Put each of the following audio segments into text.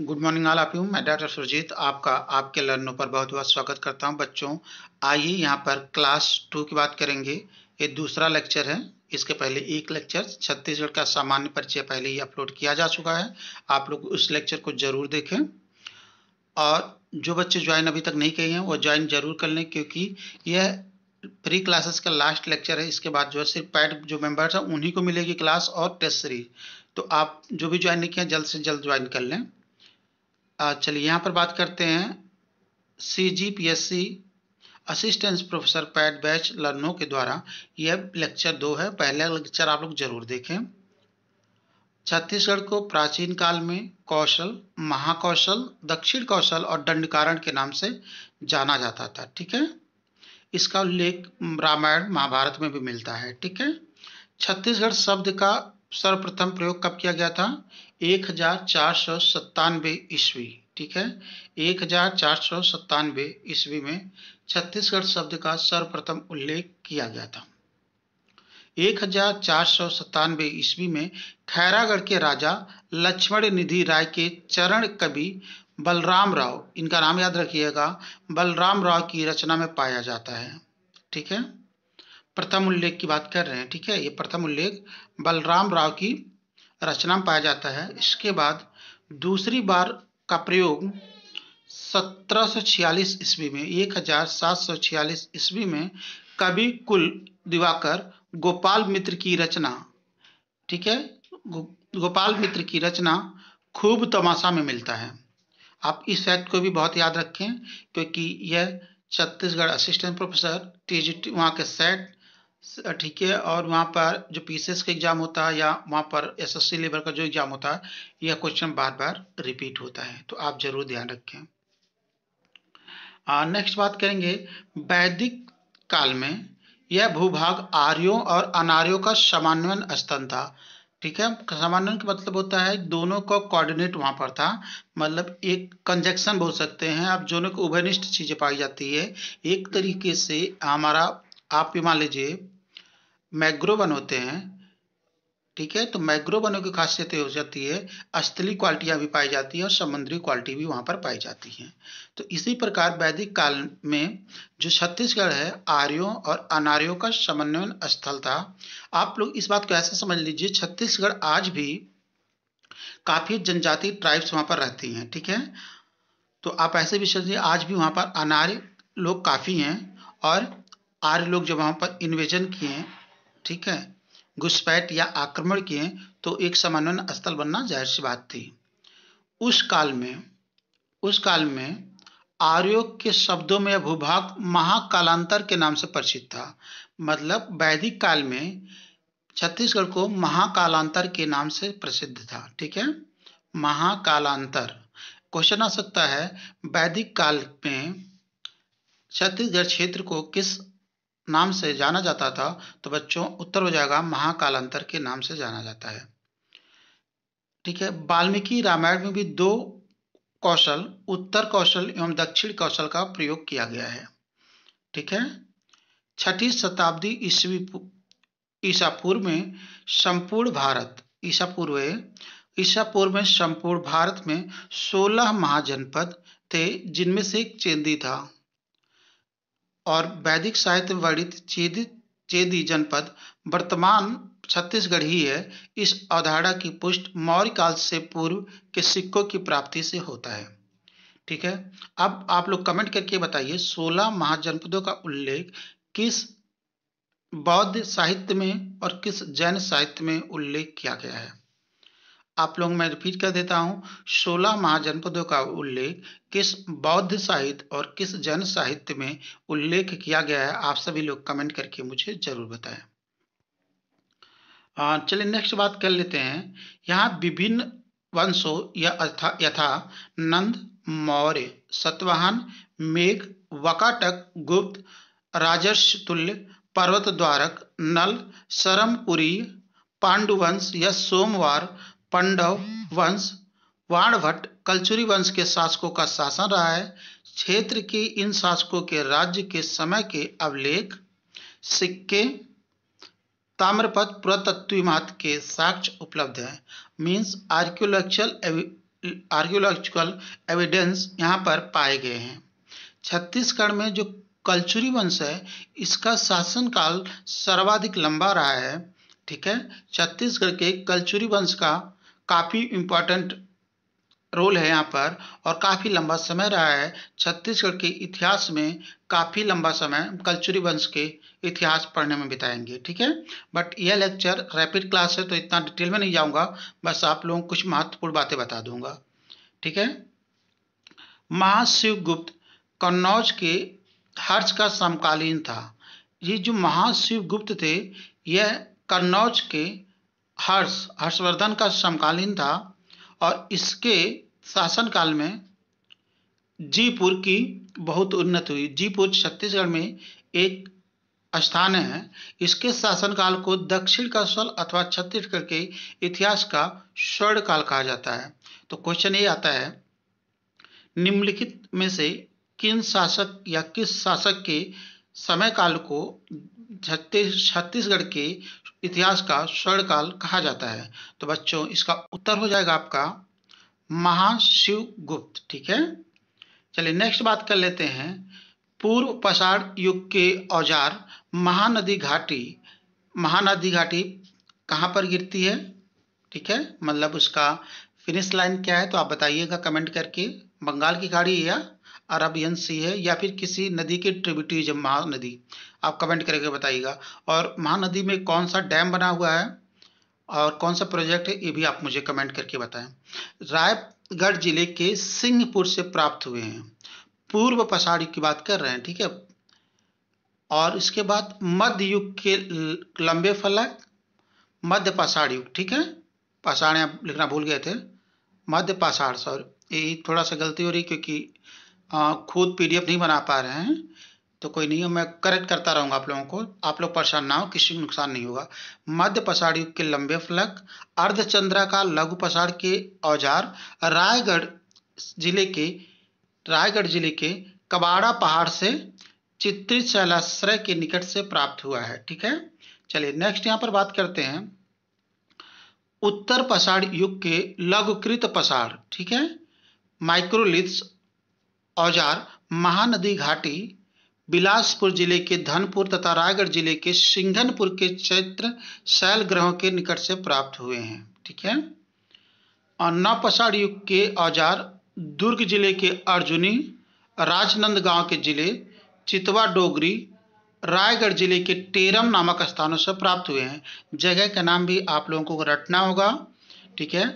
Good morning all आप you मैं doctor Surjeet आपका आपके लर्नों पर बहुत बहुत स्वागत करता हूं बच्चों आइए यहां पर क्लास टू की बात करेंगे ये दूसरा लेक्चर है इसके पहले एक लेक्चर छत्तीसगढ़ का सामान्य परिचय पहले ही अपलोड किया जा चुका है आप लोग उस लेक्चर को ज़रूर देखें और जो बच्चे ज्वाइन अभी तक नहीं किए हैं वो ज्वाइन जरूर कर लें क्योंकि यह प्री क्लासेस का लास्ट लेक्चर है इसके बाद जो है सिर्फ पैड जो मेम्बर्स हैं उन्हीं को मिलेगी क्लास और टेस्ट सीरीज तो आप जो भी ज्वाइन नहीं किए जल्द से जल्द ज्वाइन कर लें चलिए यहाँ पर बात करते हैं C G P S C assistance professor पैट बैच लर्नो के द्वारा यह लेक्चर दो है पहला लेक्चर आप लोग जरूर देखें छत्तीसगढ़ को प्राचीन काल में कौशल महाकौशल दक्षिण कौशल और दंडकारण के नाम से जाना जाता था ठीक है इसका उल्लेख रामायण महाभारत में भी मिलता है ठीक है छत्तीसगढ़ शब्द का सर्वप्रथम प्रयोग कब किया गया था एक हजार चार सौ सत्तानवे ईस्वी ठीक है एक हजार चार सौ सत्तानवे ईस्वी में छत्तीसगढ़ शब्द का सर्वप्रथम उल्लेख किया गया था एक हजार चार सौ सत्तानवे ईस्वी में खैरागढ़ के राजा लक्ष्मण निधि राय के चरण कवि बलराम राव इनका नाम याद रखिएगा बलराम राव की रचना में पाया जाता है ठीक है प्रथम उल्लेख की बात कर रहे हैं ठीक है ये प्रथम उल्लेख बलराम राव की रचना पाया जाता है इसके बाद दूसरी बार का प्रयोग सत्रह सौ छियालीस ईस्वी में एक हजार सात सौ छियालीस ईस्वी में कवि कुल दिवाकर गोपाल मित्र की रचना ठीक है गो, गोपाल मित्र की रचना खूब तमाशा में मिलता है आप इस फैक्ट को भी बहुत याद रखें क्योंकि यह Chhattisgarh assistant professor T G वहाँ के सेट ठीक है और वहाँ पर जो पीसीएस का एग्ज़ाम होता है या वहाँ पर एसएससी लेवल का जो एग्ज़ाम होता है यह क्वेश्चन बार बार रिपीट होता है तो आप ज़रूर ध्यान रखें नेक्स्ट बात करेंगे वैदिक काल में यह भूभाग आर्यों और अनार्यों का समन्वयन स्तन था ठीक है समन्वयन का मतलब होता है दोनों का कोऑर्डिनेट वहाँ पर था मतलब एक कंजक्शन बोल सकते हैं आप दोनों को उभयनिष्ठ चीज़ें पाई जाती है एक तरीके से हमारा आप ये मान लीजिए मैग्रोवन होते हैं ठीक है तो मैग्रोवनों की खासियत हो जाती है अस्थली क्वालिटियाँ भी पाई जाती है और समुद्री क्वालिटी भी वहाँ पर पाई जाती हैं तो इसी प्रकार वैदिक काल में जो छत्तीसगढ़ है आर्यों और अनार्यों का समन्वयन स्थल था आप लोग इस बात को ऐसे समझ लीजिए छत्तीसगढ़ आज भी काफ़ी जनजाति ट्राइब्स वहाँ पर रहती हैं ठीक है तो आप ऐसे भी समझिए आज भी वहाँ पर अनार्य लोग काफ़ी हैं और आर्य लोग जब वहाँ पर इन्वेजन किए ठीक है घुसपैठ या आक्रमण किए तो एक सामान्य स्थल बनना जाहिर सी बात थी उस काल में उस काल में आर्यो के शब्दों में भूभाग महाकालांतर के नाम से प्रसिद्ध था मतलब वैदिक काल में छत्तीसगढ़ को महाकालांतर के नाम से प्रसिद्ध था ठीक है महाकालांतर क्वेश्चन आ सकता है वैदिक काल में छत्तीसगढ़ क्षेत्र को किस नाम से जाना जाता था तो बच्चों उत्तर हो जाएगा महाकालांतर के नाम से जाना जाता है ठीक है वाल्मीकि रामायण में भी दो कौशल उत्तर कौशल एवं दक्षिण कौशल का प्रयोग किया गया है ठीक है छठी शताब्दी ईस्वी ईसा पूर्व में संपूर्ण भारत ईसा पूर्व ईसा पूर्व में संपूर्ण भारत में 16 महाजनपद थे जिनमें से एक चेंदी था और वैदिक साहित्य वर्णित चेदी चेदी जनपद वर्तमान छत्तीसगढ़ ही है इस अवधारणा की पुष्ट मौर्य काल से पूर्व के सिक्कों की प्राप्ति से होता है ठीक है अब आप लोग कमेंट करके बताइए 16 महाजनपदों का उल्लेख किस बौद्ध साहित्य में और किस जैन साहित्य में उल्लेख किया गया है आप लोग मैं रिपीट कर देता हूँ सोलह महाजनपदों का उल्लेख किस बौद्ध साहित्य और किस जन साहित्य में उल्लेख किया गया है आप सभी लोग कमेंट करके मुझे जरूर बताएं चलिए नेक्स्ट बात कर लेते हैं यहाँ विभिन्न वंशों या यथा नंद मौर्य सतवाहन मेघ वकाटक गुप्त राजर्ष तुल्य पर्वत द्वारक नल सरमपुरी पांडुवंश या सोमवार पंडव वंश वाणभट्ट कलचुरी वंश के शासकों का शासन रहा है क्षेत्र की इन शासकों के राज्य के समय के अवलेख सिक्के ताम्रपथ पुरातत्वी महत्व के साक्ष्य उपलब्ध हैं मीन्स आर्क्योलॉजिकल आर्क्योलॉजिकल एविडेंस यहाँ पर पाए गए हैं छत्तीसगढ़ में जो कल्चुरी वंश है इसका शासनकाल सर्वाधिक लंबा रहा है ठीक है छत्तीसगढ़ के कल्चुरी वंश का काफ़ी इम्पोर्टेंट रोल है यहाँ पर और काफ़ी लंबा समय रहा है छत्तीसगढ़ के इतिहास में काफ़ी लंबा समय कल्चुरी वंश के इतिहास पढ़ने में बिताएंगे ठीक है बट यह लेक्चर रैपिड क्लास है तो इतना डिटेल में नहीं जाऊँगा बस आप लोगों को कुछ महत्वपूर्ण बातें बता दूंगा ठीक है महाशिवगुप्त कन्नौज के हर्ष का समकालीन था ये जो महाशिवगुप्त थे यह कन्नौज के हर्ष हर्षवर्धन का समकालीन था और इसके शासनकाल में जीपुर की बहुत उन्नति हुई जीपुर छत्तीसगढ़ में एक स्थान है इसके शासनकाल को दक्षिण का स्वल अथवा छत्तीसगढ़ के इतिहास का स्वर्ण काल कहा जाता है तो क्वेश्चन ये आता है निम्नलिखित में से किन शासक या किस शासक के समय काल को छत्तीसगढ़ के इतिहास का स्वर्ण काल कहा जाता है तो बच्चों इसका उत्तर हो जाएगा आपका महाशिव गुप्त ठीक है चलिए नेक्स्ट बात कर लेते हैं पूर्व पसाड़ युग के औजार महानदी घाटी महानदी घाटी कहाँ पर गिरती है ठीक है मतलब उसका फिनिश लाइन क्या है तो आप बताइएगा कमेंट करके बंगाल की खाड़ी या अरबियन सी है या फिर किसी नदी के ट्रिब्यूटरी महानदी आप कमेंट करके बताइएगा और महानदी में कौन सा डैम बना हुआ है और कौन सा प्रोजेक्ट है ये भी आप मुझे कमेंट करके बताएं रायगढ़ जिले के सिंहपुर से प्राप्त हुए हैं पूर्व पसाड़ी की बात कर रहे हैं ठीक है और इसके बाद मध्य युग के लंबे फलक मध्य पाषाढ़ युग ठीक है पाषाण लिखना भूल गए थे मध्य पाषाण सॉरी ये थोड़ा सा गलती हो रही क्योंकि खुद पीडीएफ नहीं बना पा रहे हैं तो कोई नहीं मैं करेक्ट करता रहूंगा आप लोगों को आप लोग परेशान ना हो किसी को नुकसान नहीं होगा मध्य पसाड़ युग के लंबे फलक का लघु पसाड़ के औजार रायगढ़ जिले के रायगढ़ जिले के कबाड़ा पहाड़ से चित्रित शैलाश्रय के निकट से प्राप्त हुआ है ठीक है चलिए नेक्स्ट यहाँ पर बात करते हैं उत्तर पसाड़ युग के लघुकृत पसाड़ ठीक है माइक्रोलिथ्स औजार महानदी घाटी बिलासपुर जिले के धनपुर तथा रायगढ़ जिले के सिंघनपुर के क्षेत्र शैल ग्रहों के निकट से प्राप्त हुए हैं ठीक है और नवपषाढ़ युग के औजार दुर्ग जिले के अर्जुनी राजनंद गांव के जिले चितवा डोगरी रायगढ़ जिले के टेरम नामक स्थानों से प्राप्त हुए हैं जगह का नाम भी आप लोगों को रटना होगा ठीक है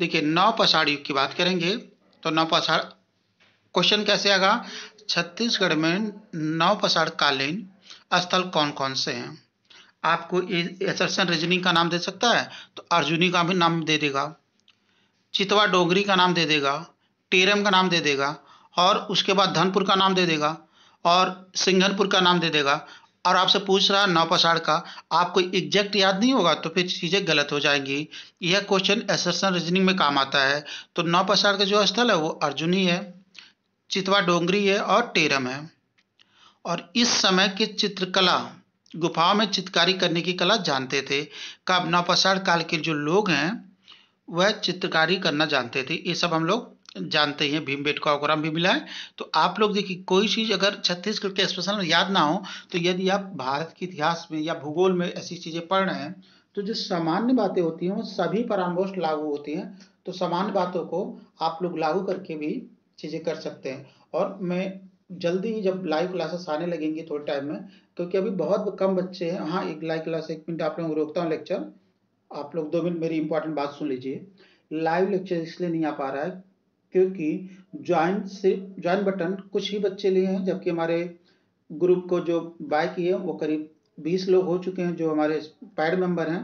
देखिए नौ पषाढ़ युग की बात करेंगे तो नौ पषाढ़ क्वेश्चन कैसे आएगा छत्तीसगढ़ में कालीन स्थल कौन कौन से हैं आपको एसरसन रजनी का नाम दे सकता है तो अर्जुनी का भी नाम दे देगा चितवा डोगरी का नाम दे देगा टेरम का नाम दे देगा और उसके बाद धनपुर का नाम दे देगा और सिंघनपुर का नाम दे देगा और आपसे पूछ रहा है नौपसाड़ का आपको एग्जैक्ट याद नहीं होगा तो फिर चीज़ें गलत हो जाएंगी यह क्वेश्चन एसरसन रीजनिंग में काम आता है तो नौपसाड़ का जो स्थल है वो अर्जुनी है चितवा डोंगरी है और टेरम है और इस समय की चित्रकला गुफाओं में चित्रकारी करने की कला जानते थे कब नौपसार काल के जो लोग हैं वह चित्रकारी करना जानते थे ये सब हम लोग जानते हैं भीम बेटका अवग्राम भी मिला है तो आप लोग देखिए कोई चीज़ अगर छत्तीसगढ़ के स्पेशल में याद ना हो तो यदि आप भारत के इतिहास में या भूगोल में ऐसी चीज़ें पढ़ रहे हैं तो जो सामान्य बातें होती हैं वो सभी परामोश लागू होती हैं तो सामान्य बातों को आप लोग लागू करके भी चीज़ें कर सकते हैं और मैं जल्दी ही जब लाइव क्लासेस आने लगेंगे थोड़े टाइम में क्योंकि अभी बहुत कम बच्चे हैं हाँ एक लाइव क्लास एक मिनट आप लोगों को रोकता हूँ लेक्चर आप लोग दो मिनट मेरी इंपॉर्टेंट बात सुन लीजिए लाइव लेक्चर इसलिए नहीं आ पा रहा है क्योंकि ज्वाइन सिर्फ ज्वाइन बटन कुछ ही बच्चे लिए हैं जबकि हमारे ग्रुप को जो बाय किए वो करीब बीस लोग हो चुके हैं जो हमारे पैड मेंबर हैं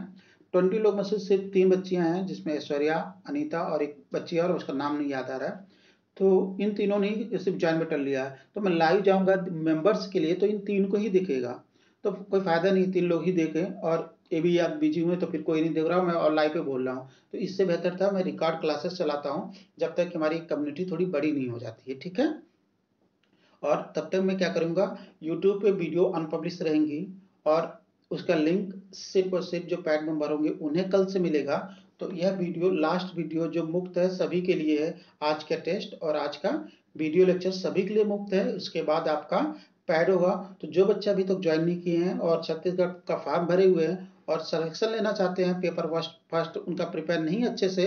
ट्वेंटी लोग में से सिर्फ तीन बच्चियां हैं जिसमें ऐश्वर्या अनीता और एक बच्ची और उसका नाम नहीं याद आ रहा है तो इन तीनों ने सिर्फ ज्वाइन बटन लिया है तो मैं लाइव जाऊंगा मेंबर्स के लिए तो इन तीन को ही दिखेगा तो कोई फ़ायदा नहीं तीन लोग ही देखें और ये भी आप बिजी हुए तो फिर कोई नहीं देख रहा हूँ मैं और लाइव पे बोल रहा हूँ तो इससे बेहतर था मैं रिकॉर्ड क्लासेस चलाता हूँ जब तक हमारी कम्युनिटी थोड़ी बड़ी नहीं हो जाती है ठीक है और तब तक मैं क्या करूँगा यूट्यूब पे वीडियो अनपब्लिश रहेंगी और उसका लिंक सिर्फ और सिर्फ जो पैड मेम्बर होंगे उन्हें कल से मिलेगा तो यह वीडियो लास्ट वीडियो जो मुक्त है सभी के लिए है आज का टेस्ट और आज का वीडियो लेक्चर सभी के लिए मुक्त है उसके बाद आपका पैड होगा तो जो बच्चे अभी तक तो ज्वाइन नहीं किए हैं और छत्तीसगढ़ का फॉर्म भरे हुए हैं और सलेक्शन लेना चाहते हैं पेपर फर्स्ट फर्स्ट उनका प्रिपेयर नहीं अच्छे से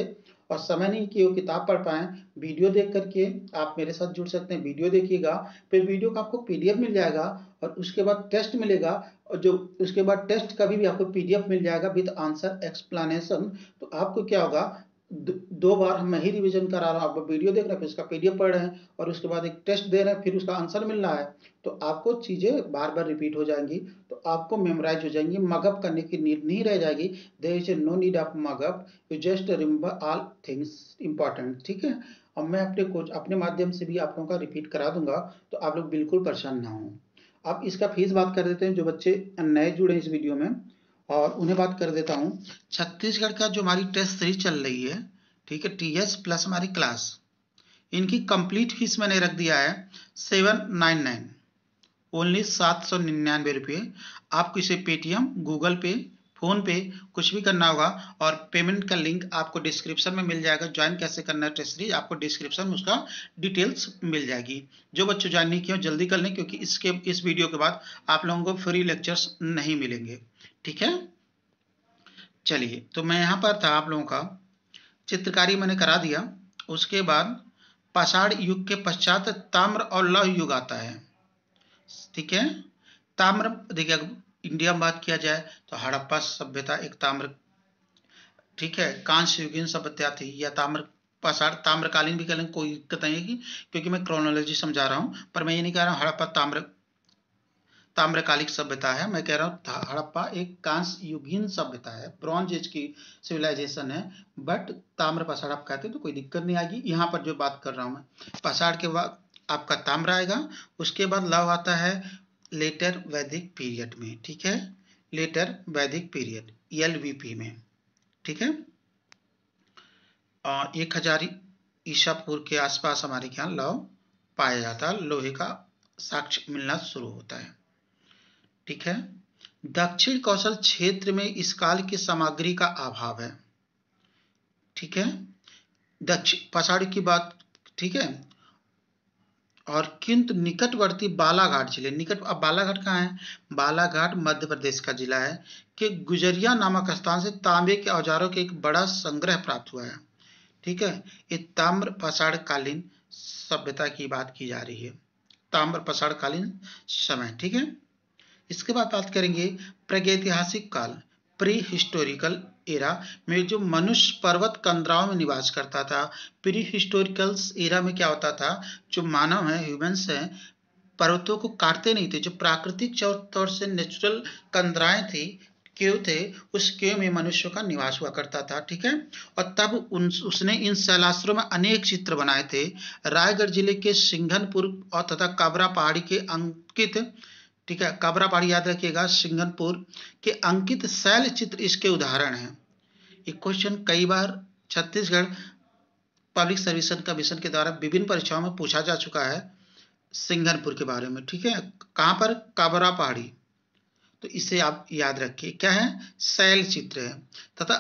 और समय नहीं कि वो किताब पढ़ पाए वीडियो देख करके आप मेरे साथ जुड़ सकते हैं वीडियो देखिएगा फिर वीडियो का आपको पीडीएफ मिल जाएगा और उसके बाद टेस्ट मिलेगा और जो उसके बाद टेस्ट का भी, आपको पीडीएफ मिल जाएगा विद आंसर एक्सप्लानशन तो आपको क्या होगा दो बार मैं ही रिवीजन करा रहा हूँ आप वीडियो देख रहे हैं फिर उसका पीडीएफ पढ़ रहे हैं और उसके बाद एक टेस्ट दे रहे हैं फिर उसका आंसर मिल रहा है तो आपको चीज़ें बार बार रिपीट हो जाएंगी तो आपको मेमोराइज हो जाएंगी मगअप करने की नीड नहीं रह जाएगी there is a no need of mug up you just remember all things important ठीक है और मैं अपने कोच अपने माध्यम से भी आप लोगों का रिपीट करा दूंगा तो आप लोग बिल्कुल परेशान ना हों अब इसका फीस बात कर देते हैं जो बच्चे नए जुड़े हैं इस वीडियो में और उन्हें बात कर देता हूँ छत्तीसगढ़ का जो हमारी टेस्ट सीरीज चल रही है ठीक है टी एस प्लस हमारी क्लास इनकी कंप्लीट फीस मैंने रख दिया है सेवन नाइन नाइन ओनली सात सौ निन्यानवे रुपये आपको इसे पेटीएम गूगल पे फ़ोन पे कुछ भी करना होगा और पेमेंट का लिंक आपको डिस्क्रिप्शन में मिल जाएगा ज्वाइन कैसे करना है टेस्ट सीरीज आपको डिस्क्रिप्शन में उसका डिटेल्स मिल जाएगी जो बच्चों ज्वाइन नहीं किए जल्दी कर लें क्योंकि इसके इस वीडियो के बाद आप लोगों को फ्री लेक्चर्स नहीं मिलेंगे ठीक है चलिए तो मैं यहाँ पर था आप लोगों का चित्रकारी मैंने करा दिया उसके बाद पाषाण युग के पश्चात ताम्र और लौह युग आता है ठीक है ताम्र देखिए इंडिया में बात किया जाए तो हड़प्पा सभ्यता एक ताम्र ठीक है कांस्य युगीन सभ्यता थी या ताम्र पाषाण ताम्रकालीन भी कह लें कोई दिक्कत नहीं है क्योंकि मैं क्रोनोलॉजी समझा रहा हूँ पर मैं ये नहीं कह रहा हूँ हड़प्पा ताम्र ताम्रकालिक सभ्यता है मैं कह रहा हूँ हड़प्पा एक कांस युगीन सभ्यता है ब्रॉन्ज एज की सिविलाइजेशन है बट ताम्र पसाड़ आप कहते हैं तो कोई दिक्कत नहीं आएगी यहाँ पर जो बात कर रहा हूँ मैं पसाड़ के बाद आपका ताम्र आएगा उसके बाद लव आता है लेटर वैदिक पीरियड में ठीक है लेटर वैदिक पीरियड एल में ठीक है एक हजार ईशापुर के आसपास हमारे यहाँ लव पाया जाता है लोहे का साक्ष्य मिलना शुरू होता है ठीक है दक्षिण कौशल क्षेत्र में इस काल की सामग्री का अभाव है ठीक है दक्षिण पछाड़ी की बात ठीक है और किंतु निकटवर्ती बालाघाट जिले निकट अब बालाघाट कहाँ है बालाघाट मध्य प्रदेश का जिला है कि गुजरिया नामक स्थान से तांबे के औजारों के एक बड़ा संग्रह प्राप्त हुआ है ठीक है ये ताम्र कालीन सभ्यता की बात की जा रही है ताम्र कालीन समय ठीक है इसके बाद बात करेंगे प्रगैतिहासिक काल प्री हिस्टोरिकल एरा में जो मनुष्य पर्वत कंदराओं में निवास करता था प्री हिस्टोरिकल एरा में क्या होता था जो मानव है ह्यूमन्स हैं पर्वतों को काटते नहीं थे जो प्राकृतिक तौर से नेचुरल कंदराएं थी क्यों थे उस क्यों में मनुष्यों का निवास हुआ करता था ठीक है और तब उन उसने इन शैलाश्रो में अनेक चित्र बनाए थे रायगढ़ जिले के सिंघनपुर और तथा काबरा पहाड़ी के अंकित ठीक है काबरापाड़ी याद रखिएगा सिंगनपुर के अंकित शैल चित्र इसके उदाहरण है ये क्वेश्चन कई बार छत्तीसगढ़ पब्लिक सर्विस कमीशन के द्वारा विभिन्न परीक्षाओं में पूछा जा चुका है सिंगनपुर के बारे में ठीक है कहां पर काबरा पहाड़ी तो इसे आप याद रखिए क्या है शैल चित्र है तथा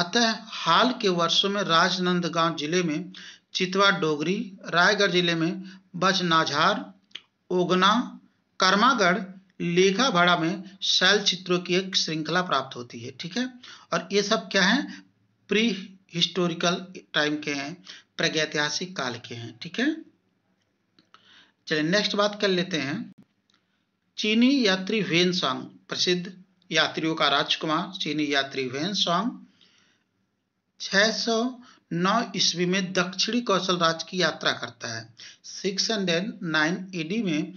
अतः हाल के वर्षों में राजनंदगांव जिले में चितवा डोगरी रायगढ़ जिले में बचनाझार ओगना कर्मागढ़ लेखा भाड़ा में शैल चित्रों की एक श्रृंखला प्राप्त होती है ठीक है और ये सब क्या है प्री हिस्टोरिकल टाइम के हैं प्रगैतिहासिक काल के हैं ठीक है चलिए नेक्स्ट बात कर लेते हैं चीनी यात्री वेन सॉन्ग प्रसिद्ध यात्रियों का राजकुमार चीनी यात्री वेन सॉन्ग छः सौ नौ ईस्वी में दक्षिणी कौशल राज की यात्रा करता है सिक्स हंड्रेड नाइन में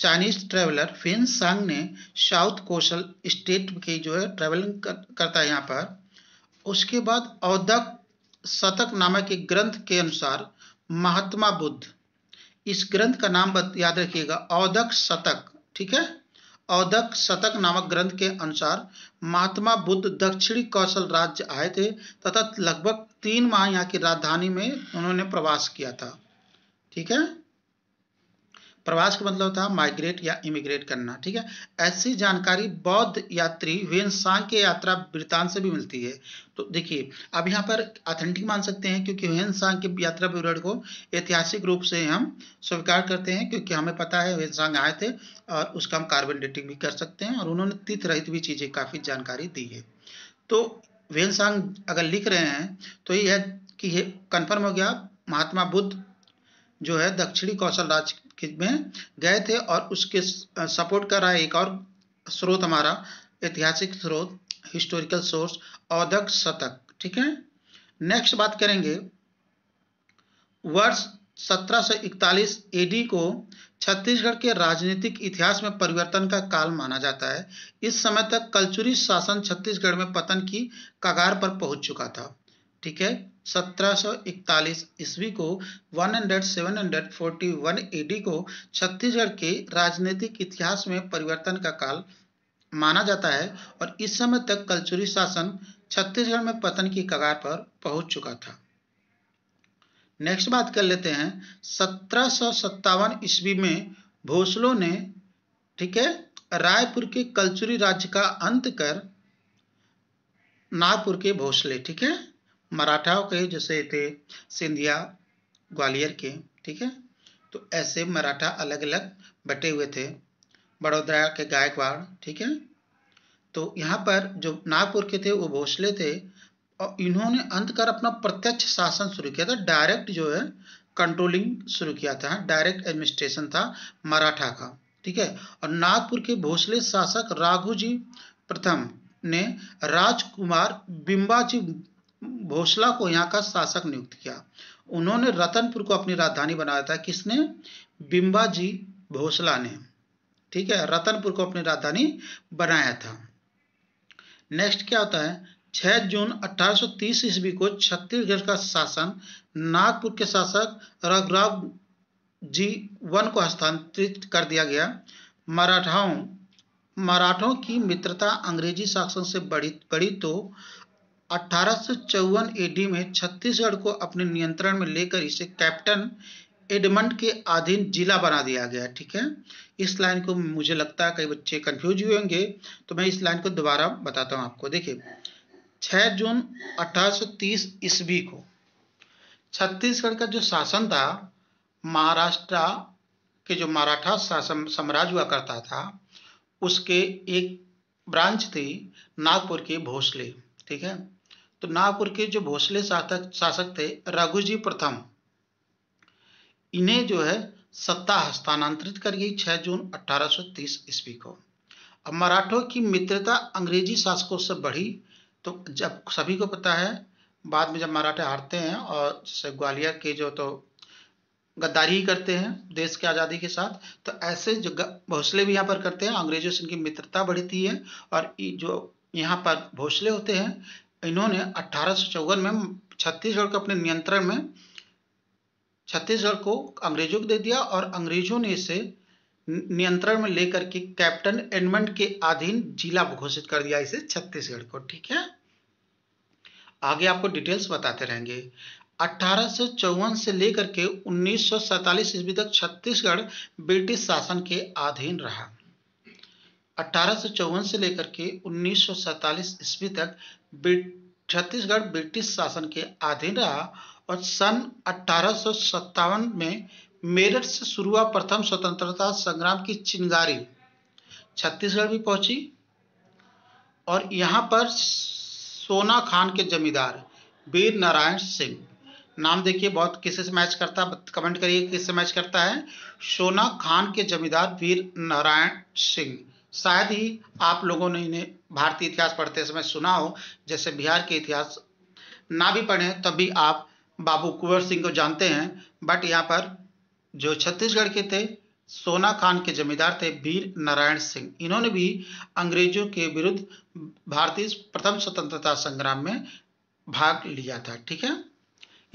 चाइनीज ट्रेवलर फिन सांग ने साउथ कोशल स्टेट की जो है ट्रेवलिंग कर, करता है यहाँ पर उसके बाद औदक शतक नामक एक ग्रंथ के अनुसार महात्मा बुद्ध इस ग्रंथ का नाम याद रखिएगा औदक शतक ठीक है औदक शतक नामक ग्रंथ के अनुसार महात्मा बुद्ध दक्षिणी कौशल राज्य आए थे तथा लगभग तीन माह यहाँ की राजधानी में उन्होंने प्रवास किया था ठीक है प्रवास का मतलब था माइग्रेट या इमिग्रेट करना ठीक है ऐसी जानकारी बौद्ध यात्री वेनसांग के यात्रा वृत्तांत से भी मिलती है तो देखिए अब यहाँ पर ऑथेंटिक मान सकते हैं क्योंकि वेनसांग के यात्रा विवरण को ऐतिहासिक रूप से हम स्वीकार करते हैं क्योंकि हमें पता है वेनसांग आए थे और उसका हम कार्बन डेटिंग भी कर सकते हैं और उन्होंने तीत रहित भी चीज़ें काफ़ी जानकारी दी है तो वेनसांग अगर लिख रहे हैं तो यह कि कन्फर्म हो गया महात्मा बुद्ध जो है दक्षिणी कौशल राज्य में गए थे और उसके सपोर्ट कर रहा है एक और स्रोत हमारा ऐतिहासिक स्रोत हिस्टोरिकल सोर्स औदक शतक ठीक है नेक्स्ट बात करेंगे वर्ष 1741 एडी को छत्तीसगढ़ के राजनीतिक इतिहास में परिवर्तन का काल माना जाता है इस समय तक कल्चुरी शासन छत्तीसगढ़ में पतन की कगार पर पहुंच चुका था ठीक है 1741 ईस्वी को 1741 एडी को छत्तीसगढ़ के राजनीतिक इतिहास में परिवर्तन का काल माना जाता है और इस समय तक कलचुरी शासन छत्तीसगढ़ में पतन की कगार पर पहुंच चुका था नेक्स्ट बात कर लेते हैं सत्रह ईस्वी में भोसलों ने ठीक है रायपुर के कलचुरी राज्य का अंत कर नागपुर के भोसले ठीक है मराठाओं के जैसे थे सिंधिया ग्वालियर के ठीक है तो ऐसे मराठा अलग अलग बटे हुए थे बड़ोदरा के गायकवाड़ ठीक है तो यहाँ पर जो नागपुर के थे वो भोसले थे और इन्होंने अंत कर अपना प्रत्यक्ष शासन शुरू किया था डायरेक्ट जो है कंट्रोलिंग शुरू किया था डायरेक्ट एडमिनिस्ट्रेशन था मराठा का ठीक है और नागपुर के भोसले शासक राघुजी प्रथम ने राजकुमार बिंबाजी भोसला को यहाँ का शासक नियुक्त किया उन्होंने रतनपुर को अपनी राजधानी बनाया था किसने बिम्बाजी भोसला ने ठीक है रतनपुर को अपनी राजधानी बनाया था नेक्स्ट क्या होता है 6 जून 1830 ईस्वी को छत्तीसगढ़ का शासन नागपुर के शासक रघुराव जी वन को हस्तांतरित कर दिया गया मराठाओं मराठों की मित्रता अंग्रेजी शासन से बढ़ी बढ़ी तो अठारह एडी में छत्तीसगढ़ को अपने नियंत्रण में लेकर इसे कैप्टन एडमंड के अधीन जिला बना दिया गया ठीक है इस लाइन को मुझे लगता है कई बच्चे कंफ्यूज हुए होंगे तो मैं इस लाइन को दोबारा बताता हूँ आपको देखिए 6 जून 1830 ईस्वी को छत्तीसगढ़ का जो शासन था महाराष्ट्र के जो मराठा शासन साम्राज्य हुआ करता था उसके एक ब्रांच थी नागपुर के भोसले ठीक है तो नागपुर के जो भोसले शासक शासक थे रघुजी प्रथम इन्हें जो है सत्ता हस्तांतरित कर गई 6 जून 1830 ईस्वी को अब मराठों की मित्रता अंग्रेजी शासकों से बढ़ी तो जब सभी को पता है बाद में जब मराठे हारते हैं और जैसे ग्वालियर के जो तो गद्दारी ही करते हैं देश की आज़ादी के साथ तो ऐसे जो भोसले भी यहाँ पर करते हैं अंग्रेजों से इनकी मित्रता बढ़ती है और जो यहाँ पर भोसले होते हैं इन्होंने अठारह में छत्तीसगढ़ को अपने नियंत्रण में छत्तीसगढ़ को अंग्रेजों को दे दिया और अंग्रेजों ने इसे नियंत्रण में लेकर के कैप्टन एडमंड के अधीन जिला घोषित कर दिया इसे छत्तीसगढ़ को ठीक है आगे आपको डिटेल्स बताते रहेंगे अठारह से लेकर के उन्नीस ईस्वी तक छत्तीसगढ़ ब्रिटिश शासन के अधीन रहा अठारह से लेकर के उन्नीस ईस्वी तक छत्तीसगढ़ ब्रिटिश शासन के अधीन रहा और सन अठारह में मेरठ से शुरू हुआ प्रथम स्वतंत्रता संग्राम की चिंगारी छत्तीसगढ़ भी पहुंची और यहाँ पर सोना खान के जमींदार वीर नारायण सिंह नाम देखिए बहुत किसे से मैच करता है कमेंट करिए किससे मैच करता है सोना खान के जमींदार वीर नारायण सिंह शायद ही आप लोगों ने इन्हें भारतीय इतिहास पढ़ते समय सुना हो जैसे बिहार के इतिहास ना भी पढ़ें तब भी आप बाबू कुंवर सिंह को जानते हैं बट यहाँ पर जो छत्तीसगढ़ के थे सोना खान के जमींदार थे वीर नारायण सिंह इन्होंने भी अंग्रेजों के विरुद्ध भारतीय प्रथम स्वतंत्रता संग्राम में भाग लिया था ठीक है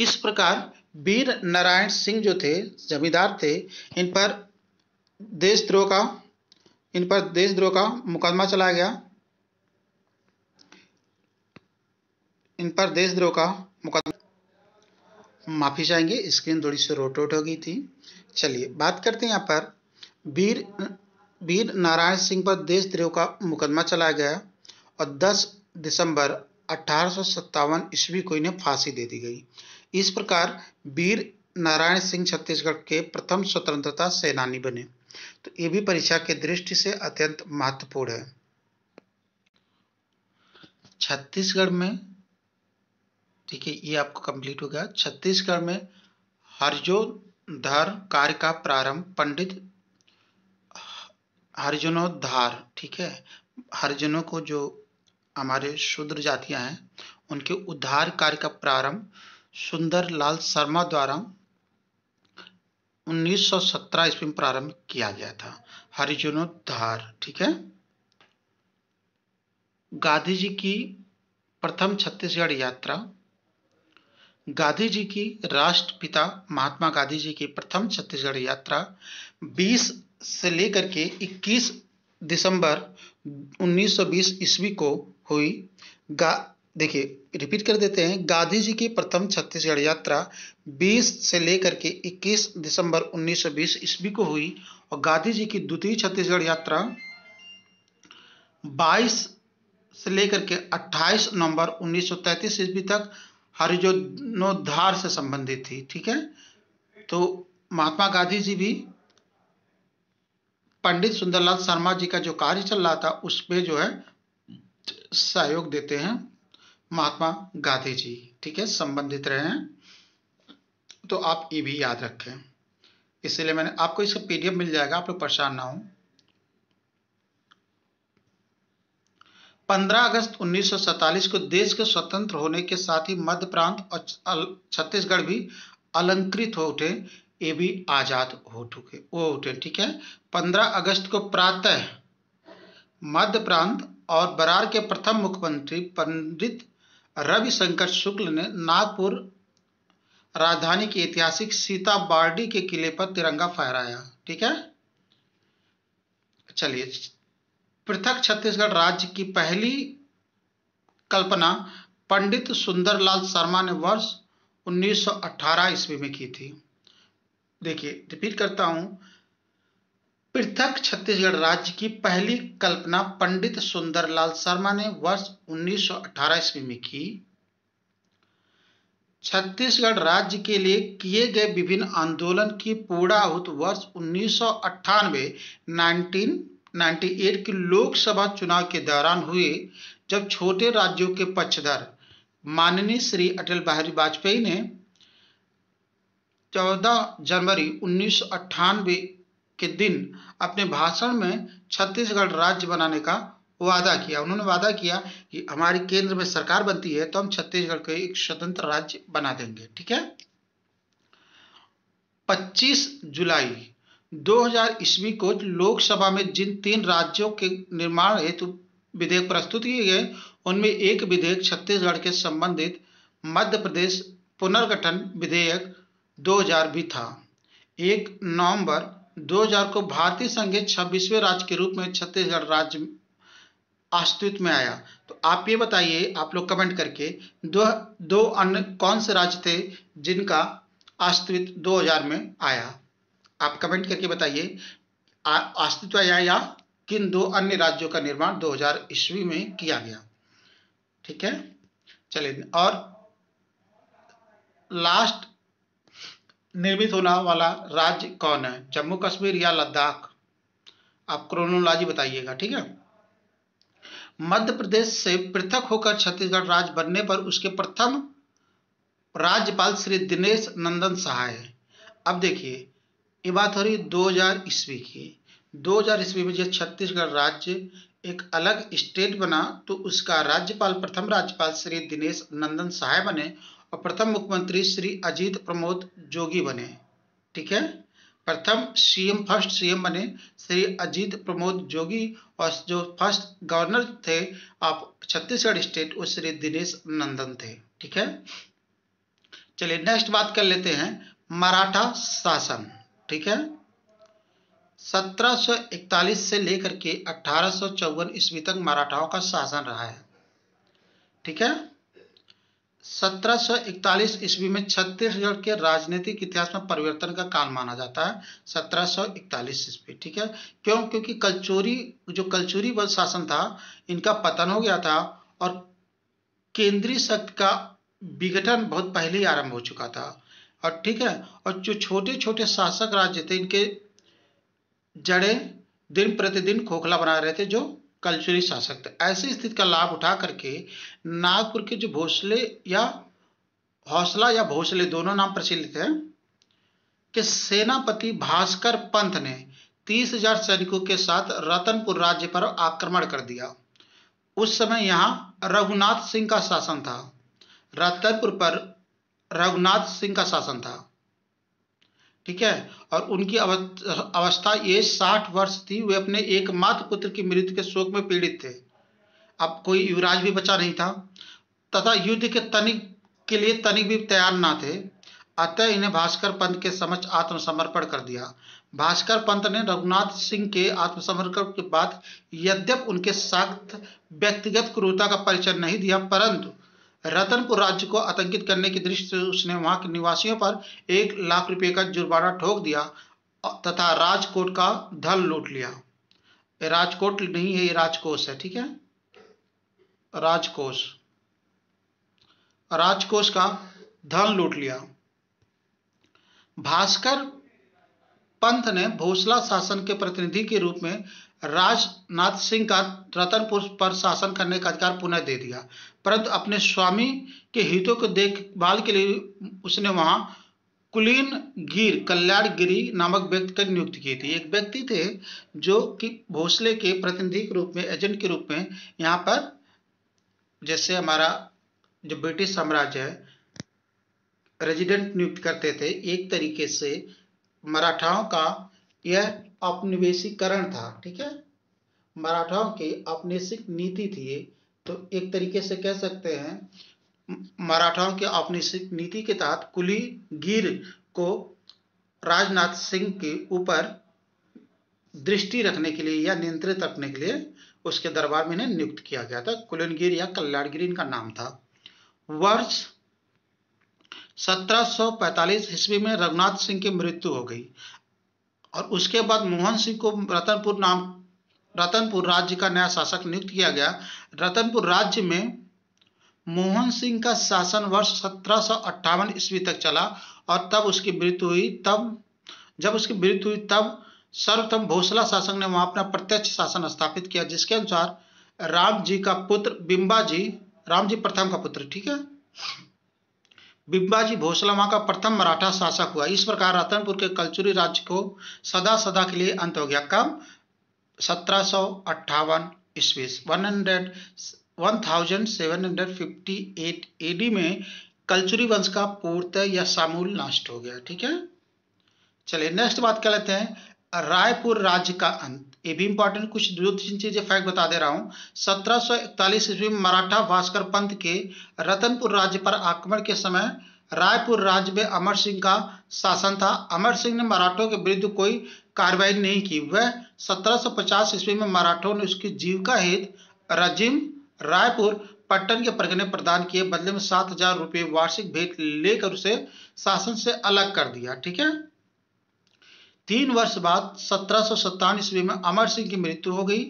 इस प्रकार वीर नारायण सिंह जो थे जमींदार थे इन पर देशद्रोह का इन पर देशद्रोह का मुकदमा चलाया गया इन पर देशद्रोह का मुकदमा माफी चाहेंगे स्क्रीन थोड़ी सी रोटोट हो गई थी चलिए बात करते हैं यहाँ पर वीर वीर नारायण सिंह पर देशद्रोह का मुकदमा चलाया गया और 10 दिसंबर अठारह ईस्वी को इन्हें फांसी दे दी गई इस प्रकार वीर नारायण सिंह छत्तीसगढ़ के प्रथम स्वतंत्रता सेनानी बने तो ये भी परीक्षा के दृष्टि से अत्यंत महत्वपूर्ण है छत्तीसगढ़ में ठीक है ये आपको कंप्लीट हो गया छत्तीसगढ़ में हर्जोधार कार्य का प्रारंभ पंडित हरजनोद्धार ठीक है हरजनों को जो हमारे शूद्र जातियां हैं उनके उद्धार कार्य का प्रारंभ सुंदर लाल शर्मा द्वारा 1917 सौ ईस्वी में प्रारंभ किया गया था हरिजनोद्धार ठीक है गांधी जी की प्रथम छत्तीसगढ़ यात्रा गांधी जी की राष्ट्रपिता महात्मा गांधी जी की प्रथम छत्तीसगढ़ यात्रा 20 से लेकर के 21 दिसंबर 1920 ईस्वी को हुई देखिए रिपीट कर देते हैं गांधी जी की प्रथम छत्तीसगढ़ यात्रा 20 से लेकर के 21 दिसंबर 1920 ईस्वी को हुई और गांधी जी की द्वितीय छत्तीसगढ़ यात्रा 22 से लेकर के 28 नवंबर 1933 ईस्वी तक हरिजोनोद्धार से संबंधित थी ठीक है तो महात्मा गांधी जी भी पंडित सुंदरलाल शर्मा जी का जो कार्य चल रहा था उसमें जो है सहयोग देते हैं महात्मा गांधी जी ठीक है संबंधित रहे हैं तो आप ये भी याद रखें इसीलिए मैंने आपको इसका पीडीएफ मिल जाएगा आप लोग परेशान ना हो 15 अगस्त 1947 को देश के स्वतंत्र होने के साथ ही मध्य प्रांत और छत्तीसगढ़ भी अलंकृत हो उठे ये भी आजाद हो चुके वो उठे ठीक है 15 अगस्त को प्रातः मध्य प्रांत और बरार के प्रथम मुख्यमंत्री पंडित रविशंकर शुक्ल ने नागपुर राजधानी के ऐतिहासिक सीताबार्डी के किले पर तिरंगा फहराया ठीक है चलिए पृथक छत्तीसगढ़ राज्य की पहली कल्पना पंडित सुंदरलाल शर्मा ने वर्ष 1918 ईस्वी में की थी देखिए रिपीट करता हूं पृथक छत्तीसगढ़ राज्य की पहली कल्पना पंडित सुंदरलाल शर्मा ने वर्ष 1918 ईस्वी में की छत्तीसगढ़ राज्य के लिए किए गए विभिन्न आंदोलन की पूर्णाहुत वर्ष उन्नीस सौ के लोकसभा चुनाव के दौरान हुए जब छोटे राज्यों के पक्षधर माननीय श्री अटल बिहारी वाजपेयी ने 14 जनवरी उन्नीस के दिन अपने भाषण में छत्तीसगढ़ राज्य बनाने का वादा किया उन्होंने वादा किया कि हमारी केंद्र में सरकार बनती है तो हम छत्तीसगढ़ को एक स्वतंत्र राज्य बना देंगे ठीक है 25 जुलाई 2000 ईस्वी को लोकसभा में जिन तीन राज्यों के निर्माण हेतु विधेयक प्रस्तुत किए गए उनमें एक विधेयक छत्तीसगढ़ के संबंधित मध्य प्रदेश पुनर्गठन विधेयक 2000 भी था एक नवंबर 2000 को भारतीय संघ के छब्बीसवें राज्य के रूप में छत्तीसगढ़ राज्य अस्तित्व में आया तो आप ये बताइए आप लोग कमेंट करके दो दो अन्य कौन से राज्य थे जिनका अस्तित्व 2000 में आया आप कमेंट करके बताइए अस्तित्व आया या किन दो अन्य राज्यों का निर्माण 2000 ईस्वी में किया गया ठीक है चलिए और लास्ट निर्मित होने वाला राज्य कौन है जम्मू कश्मीर या लद्दाख आप क्रोनोलॉजी बताइएगा ठीक है मध्य प्रदेश से पृथक होकर छत्तीसगढ़ राज्य बनने पर उसके प्रथम राज्यपाल श्री दिनेश नंदन सहाय है अब देखिए ये बात हो रही दो हजार ईस्वी की दो हजार ईस्वी में जब छत्तीसगढ़ राज्य एक अलग स्टेट बना तो उसका राज्यपाल प्रथम राज्यपाल श्री दिनेश नंदन सहाय बने और प्रथम मुख्यमंत्री श्री अजीत प्रमोद जोगी बने ठीक है प्रथम सीएम फर्स्ट सीएम बने श्री अजीत प्रमोद जोगी और जो फर्स्ट गवर्नर थे आप छत्तीसगढ़ स्टेट वो श्री दिनेश नंदन थे ठीक है चलिए नेक्स्ट बात कर लेते हैं मराठा शासन ठीक है 1741 से लेकर के अठारह ईस्वी तक मराठाओं का शासन रहा है ठीक है 1741 ईस्वी में छत्तीसगढ़ के राजनीतिक इतिहास में परिवर्तन का काल माना जाता है 1741 ईस्वी ठीक है क्यों क्योंकि कलचोरी जो कलचोरी बल शासन था इनका पतन हो गया था और केंद्रीय शक्ति का विघटन बहुत पहले ही आरंभ हो चुका था और ठीक है और जो छोटे छोटे शासक राज्य थे इनके जड़े दिन प्रतिदिन खोखला बना रहे थे जो कल्चरी शासक थे ऐसी स्थिति का लाभ उठा करके नागपुर के जो भोसले या हौसला या भोसले दोनों नाम प्रचलित हैं कि सेनापति भास्कर पंत ने तीस हजार सैनिकों के साथ रतनपुर राज्य पर आक्रमण कर दिया उस समय यहाँ रघुनाथ सिंह का शासन था रतनपुर पर रघुनाथ सिंह का शासन था ठीक है और उनकी अवस्था ये साठ वर्ष थी वे अपने एकमात्र पुत्र की मृत्यु के शोक में पीड़ित थे अब कोई युवराज भी बचा नहीं था तथा युद्ध के तनिक के लिए तनिक भी तैयार ना थे अतः इन्हें भास्कर पंत के समक्ष आत्मसमर्पण कर दिया भास्कर पंत ने रघुनाथ सिंह के आत्मसमर्पण के बाद यद्यप उनके साथ व्यक्तिगत क्रूरता का परिचय नहीं दिया परंतु रतनपुर राज्य को आतंकित करने की दृष्टि से उसने वहां के निवासियों पर एक लाख रुपए का जुर्माना ठोक दिया तथा राजकोट का धन लूट लिया राजकोट नहीं है ये राजकोष है ठीक है राजकोष राजकोष का धन लूट लिया भास्कर पंत ने भोसला शासन के प्रतिनिधि के रूप में राजनाथ सिंह का रतनपुर पर शासन करने का अधिकार पुनः दे दिया परंतु अपने स्वामी के हितों को देखभाल के लिए उसने वहाँ कुलीन गिर कल्याण गिरी नामक व्यक्ति का नियुक्ति की थी एक व्यक्ति थे जो कि भोसले के प्रतिनिधि के रूप में एजेंट के रूप में यहाँ पर जैसे हमारा जो ब्रिटिश साम्राज्य है रेजिडेंट नियुक्त करते थे एक तरीके से मराठाओं का यह औपनिवेशीकरण था ठीक है मराठाओं की औपनिवेशिक नीति थी तो एक तरीके से कह सकते हैं मराठाओं की औपनिवेशिक नीति के तहत कुली गिर को राजनाथ सिंह के ऊपर दृष्टि रखने के लिए या नियंत्रित रखने के लिए उसके दरबार में इन्हें नियुक्त किया गया था कुलनगिर या कल्याणगिर इनका नाम था वर्ष 1745 ईस्वी में रघुनाथ सिंह की मृत्यु हो गई और उसके बाद मोहन सिंह को रतनपुर नाम रतनपुर राज्य का नया शासक नियुक्त किया गया रतनपुर राज्य में मोहन सिंह का शासन वर्ष सत्रह ईस्वी तक चला और तब उसकी मृत्यु हुई तब जब उसकी मृत्यु हुई तब सर्वप्रथम भोसला शासक ने वहां अपना प्रत्यक्ष शासन स्थापित किया जिसके अनुसार राम जी का पुत्र बिम्बा जी राम जी प्रथम का पुत्र ठीक है बिम्बा जी भोसला वहां का प्रथम मराठा शासक हुआ इस प्रकार रतनपुर के कलचुरी राज्य को सदा सदा के लिए अंत हो गया कब सत्रह एडी में कल्चुरी वंश का पूर्त या सामूल नष्ट हो गया ठीक है चलिए नेक्स्ट बात कर लेते हैं रायपुर राज्य का अंत ये भी इंपॉर्टेंट कुछ दो तीन चीजें फैक्ट बता दे रहा हूं सत्रह ईस्वी में मराठा भास्कर पंत के रतनपुर राज्य पर आक्रमण के समय रायपुर राज्य में अमर सिंह का शासन था अमर सिंह ने मराठों के विरुद्ध कोई कार्रवाई नहीं की वह 1750 ईस्वी में मराठों ने उसकी जीविका हित रजिम रायपुर पट्टन के प्रगने प्रदान किए बदले में सात हजार रुपये वार्षिक भेंट लेकर उसे शासन से अलग कर दिया ठीक है तीन वर्ष बाद सत्रह ईस्वी में अमर सिंह की मृत्यु हो गई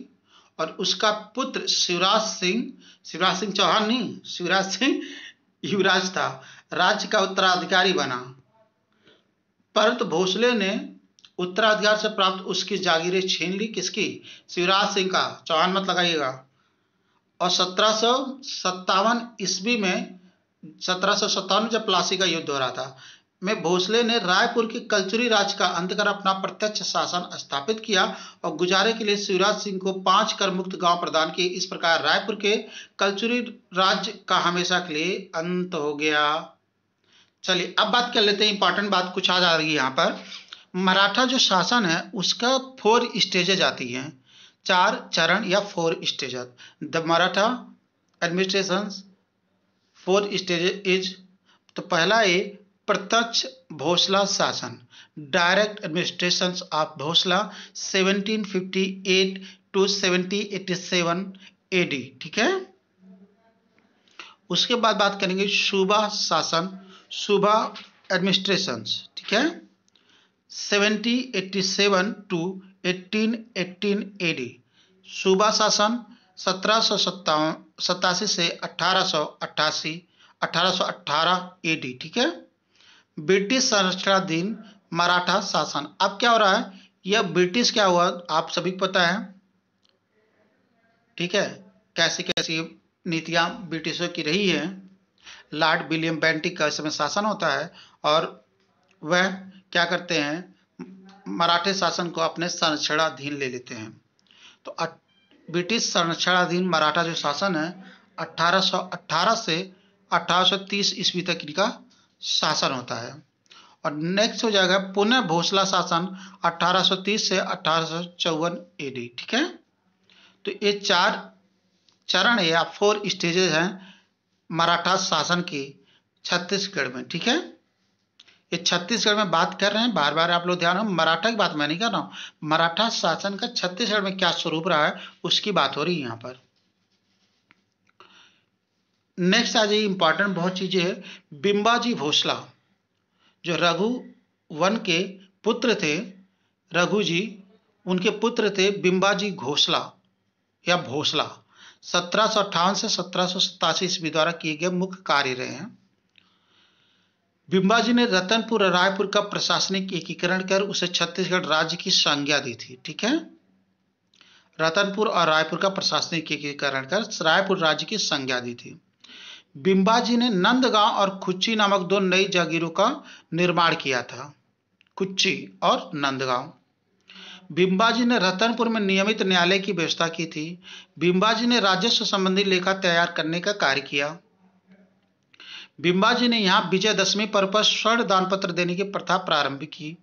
और उसका पुत्र शिवराज सिंह शिवराज सिंह चौहान नहीं शिवराज सिंह युवराज था राज्य का उत्तराधिकारी बना परंतु भोसले ने उत्तराधिकार से प्राप्त उसकी जागीरें छीन ली किसकी शिवराज सिंह का चौहान मत लगाइएगा और सत्रह सौ सत्तावन ईस्वी में सत्रह सौ सत्तावन जब प्लासी का युद्ध हो रहा था में भोसले ने रायपुर की कलचुरी राज का अंत कर अपना प्रत्यक्ष शासन स्थापित किया और गुजारे के लिए शिवराज सिंह को पांच कर मुक्त गांव प्रदान किए इस प्रकार रायपुर के कलचुरी राज्य का हमेशा के लिए अंत हो गया चलिए अब बात कर लेते हैं इंपॉर्टेंट बात कुछ आ जा रही है यहाँ पर मराठा जो शासन है उसका फोर स्टेजेज आती हैं चार चरण या four stage the Maratha administration four stage is तो पहला है प्रत्यक्ष भोसला शासन direct administration of Bhonsle 1758 to 1787 AD ठीक है उसके बाद बात करेंगे सूबा शासन सुबह एडमिनिस्ट्रेशन ठीक है 1787 टू 1818 एडी सूबा शासन सत्रह सतासी से अठारह अठारह एडी ठीक है ब्रिटिश संरक्षणाधीन मराठा शासन अब क्या हो रहा है यह ब्रिटिश क्या हुआ आप सभी को पता है ठीक है कैसी कैसी नीतियां ब्रिटिशों की रही है लॉर्ड विलियम बेंटिक का इस समय शासन होता है और वह क्या करते हैं मराठे शासन को अपने संरक्षणाधीन ले लेते हैं तो ब्रिटिश संरक्षणाधीन मराठा जो शासन है 1818 से 1830 ईस्वी तक इनका शासन होता है और नेक्स्ट हो जाएगा पुनः भोसला शासन 1830 से अठारह एडी ठीक है तो ये चार चरण या फोर स्टेजेस हैं मराठा शासन की छत्तीसगढ़ में ठीक है ये छत्तीसगढ़ में बात कर रहे हैं बार बार आप लोग ध्यान रखो मराठा की बात मैं नहीं कर रहा हूं मराठा शासन का छत्तीसगढ़ में क्या स्वरूप रहा है उसकी बात हो रही है यहां पर नेक्स्ट आज इंपॉर्टेंट बहुत चीजें है बिंबाजी भोसला जो रघु वन के पुत्र थे रघु जी उनके पुत्र थे बिंबाजी घोसला या भोसला सत्रह से सत्रह ईस्वी द्वारा किए गए मुख्य कार्य रहे हैं जी ने रतनपुर और रायपुर का प्रशासनिक एकीकरण कर उसे छत्तीसगढ़ राज्य की संज्ञा दी थी ठीक है रतनपुर और रायपुर का प्रशासनिक एकीकरण कर रायपुर राज्य की संज्ञा दी थी जी ने नंदगांव और खुच्ची नामक दो नई जागीरों का निर्माण किया था कुच्ची और नंदगांव बिंबाजी ने रतनपुर में नियमित न्यायालय की व्यवस्था की थी बिंबाजी ने राजस्व संबंधी लेखा तैयार करने का कार्य किया बिंबाजी ने यहाँ विजयदशमी पर्व पर स्वर्ण दान पत्र देने की प्रथा प्रारंभ की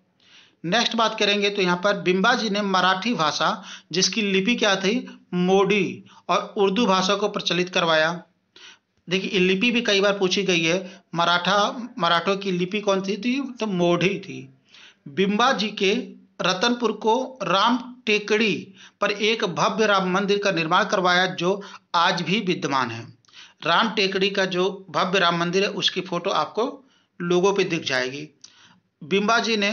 नेक्स्ट बात करेंगे तो यहाँ पर बिंबाजी ने मराठी भाषा जिसकी लिपि क्या थी मोडी और उर्दू भाषा को प्रचलित करवाया देखिए लिपि भी कई बार पूछी गई है मराठा मराठों की लिपि कौन सी थी तो मोढ़ी थी जी के रतनपुर को राम टेकड़ी पर एक भव्य राम मंदिर का निर्माण करवाया जो आज भी विद्यमान है राम टेकड़ी का जो भव्य राम मंदिर है उसकी फोटो आपको लोगों पे दिख जाएगी बिंबा जी ने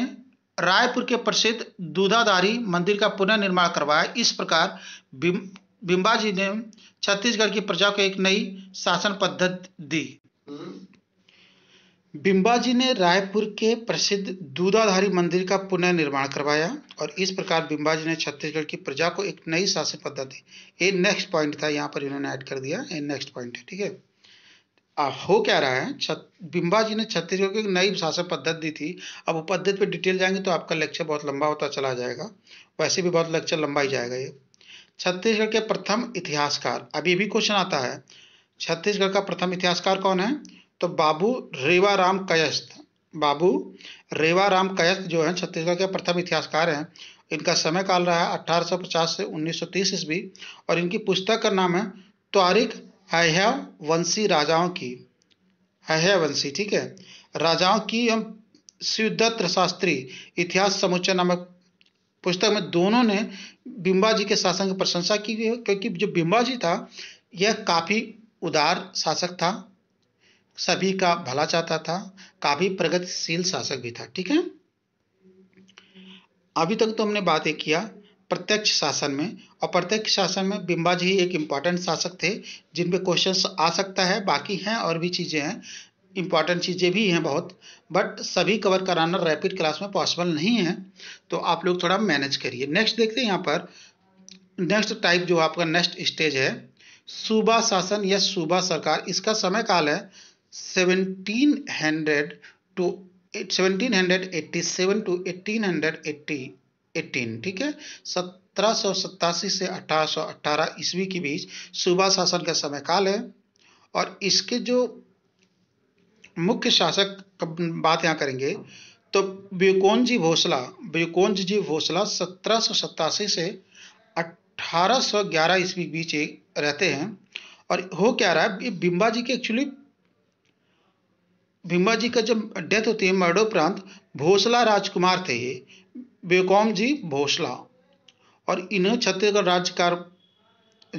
रायपुर के प्रसिद्ध दूधाधारी मंदिर का पुनर्निर्माण करवाया इस प्रकार बिम, बिम्बा जी ने छत्तीसगढ़ की प्रजा को एक नई शासन पद्धति दी बिंबाजी ने रायपुर के प्रसिद्ध दूधाधारी मंदिर का पुनः निर्माण करवाया और इस प्रकार बिंबाजी ने छत्तीसगढ़ की प्रजा को एक नई शासन पद्धति ये नेक्स्ट पॉइंट था यहाँ पर इन्होंने ऐड कर दिया ये नेक्स्ट पॉइंट है ठीक है आ, हो क्या रहा है छत जी ने छत्तीसगढ़ को एक नई शासन पद्धति दी थी अब वो पद्धति पर डिटेल जाएंगे तो आपका लेक्चर बहुत लंबा होता चला जाएगा वैसे भी बहुत लेक्चर लंबा ही जाएगा ये छत्तीसगढ़ के प्रथम इतिहासकार अभी भी क्वेश्चन आता है छत्तीसगढ़ का प्रथम इतिहासकार कौन है तो बाबू रेवाराम कयस्थ बाबू रेवाराम कयस्थ जो हैं छत्तीसगढ़ के प्रथम इतिहासकार हैं इनका समय काल रहा है 1850 से 1930 ईस्वी और इनकी पुस्तक का नाम है त्वारिक हह्या वंशी राजाओं की हह्या वंशी ठीक है राजाओं की हम शिवदत्त शास्त्री इतिहास समुच्चय नामक पुस्तक में दोनों ने बिम्बा जी के शासन की प्रशंसा की है क्योंकि जो बिम्बा जी था यह काफ़ी उदार शासक था सभी का भला चाहता था काफी प्रगतिशील शासक भी था ठीक है अभी तक तो हमने बात ही किया प्रत्यक्ष शासन में और प्रत्यक्ष शासन में बिंबाजी एक इम्पॉर्टेंट शासक थे जिन पे क्वेश्चन आ सकता है बाकी हैं और भी चीज़ें हैं इम्पॉर्टेंट चीज़ें भी हैं बहुत बट सभी कवर कराना रैपिड क्लास में पॉसिबल नहीं है तो आप लोग थोड़ा मैनेज करिए नेक्स्ट देखते हैं यहाँ पर नेक्स्ट टाइप जो आपका नेक्स्ट स्टेज है सूबा शासन या सूबा सरकार इसका समय काल है 1700 टू 1787 टू 1880 18 ठीक है सत्रह से अठारह सौ ईस्वी के बीच सूबा शासन का समय काल है और इसके जो मुख्य शासक बात यहाँ करेंगे तो ब्यूकोन जी भोसला ब्यूकोन जी भोसला सत्रह से 1811 ईस्वी बीच रहते हैं और हो क्या रहा है बिम्बा जी के एक्चुअली भीमा जी का जब डेथ होती है मरणोपरांत भोसला राजकुमार थे ये बेकॉम जी भोसला और इन्हें छत्तीसगढ़ राज्य का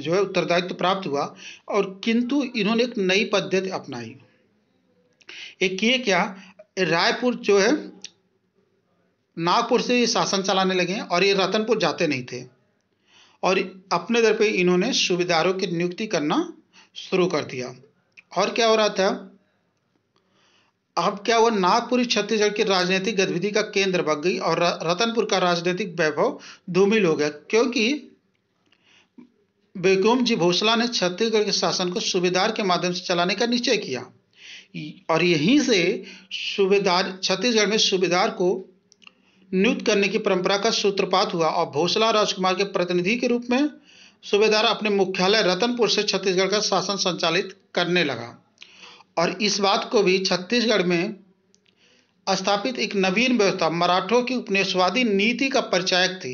जो है उत्तरदायित्व प्राप्त हुआ और किंतु इन्होंने एक नई पद्धति अपनाई एक ये क्या रायपुर जो है नागपुर से ये शासन चलाने लगे और ये रतनपुर जाते नहीं थे और अपने दर पे इन्होंने सूबेदारों की नियुक्ति करना शुरू कर दिया और क्या हो रहा था अब क्या हुआ नागपुरी छत्तीसगढ़ की राजनीतिक गतिविधि का केंद्र बन गई और रतनपुर का राजनीतिक वैभव धूमिल हो गया क्योंकि बेगम जी भोसला ने छत्तीसगढ़ के शासन को सूबेदार के माध्यम से चलाने का निश्चय किया और यहीं से सूबेदार छत्तीसगढ़ में सूबेदार को नियुक्त करने की परंपरा का सूत्रपात हुआ और भोसला राजकुमार के प्रतिनिधि के रूप में सूबेदार अपने मुख्यालय रतनपुर से छत्तीसगढ़ का शासन संचालित करने लगा और इस बात को भी छत्तीसगढ़ में स्थापित एक नवीन व्यवस्था मराठों की उपनिवेशवादी नीति का परिचायक थी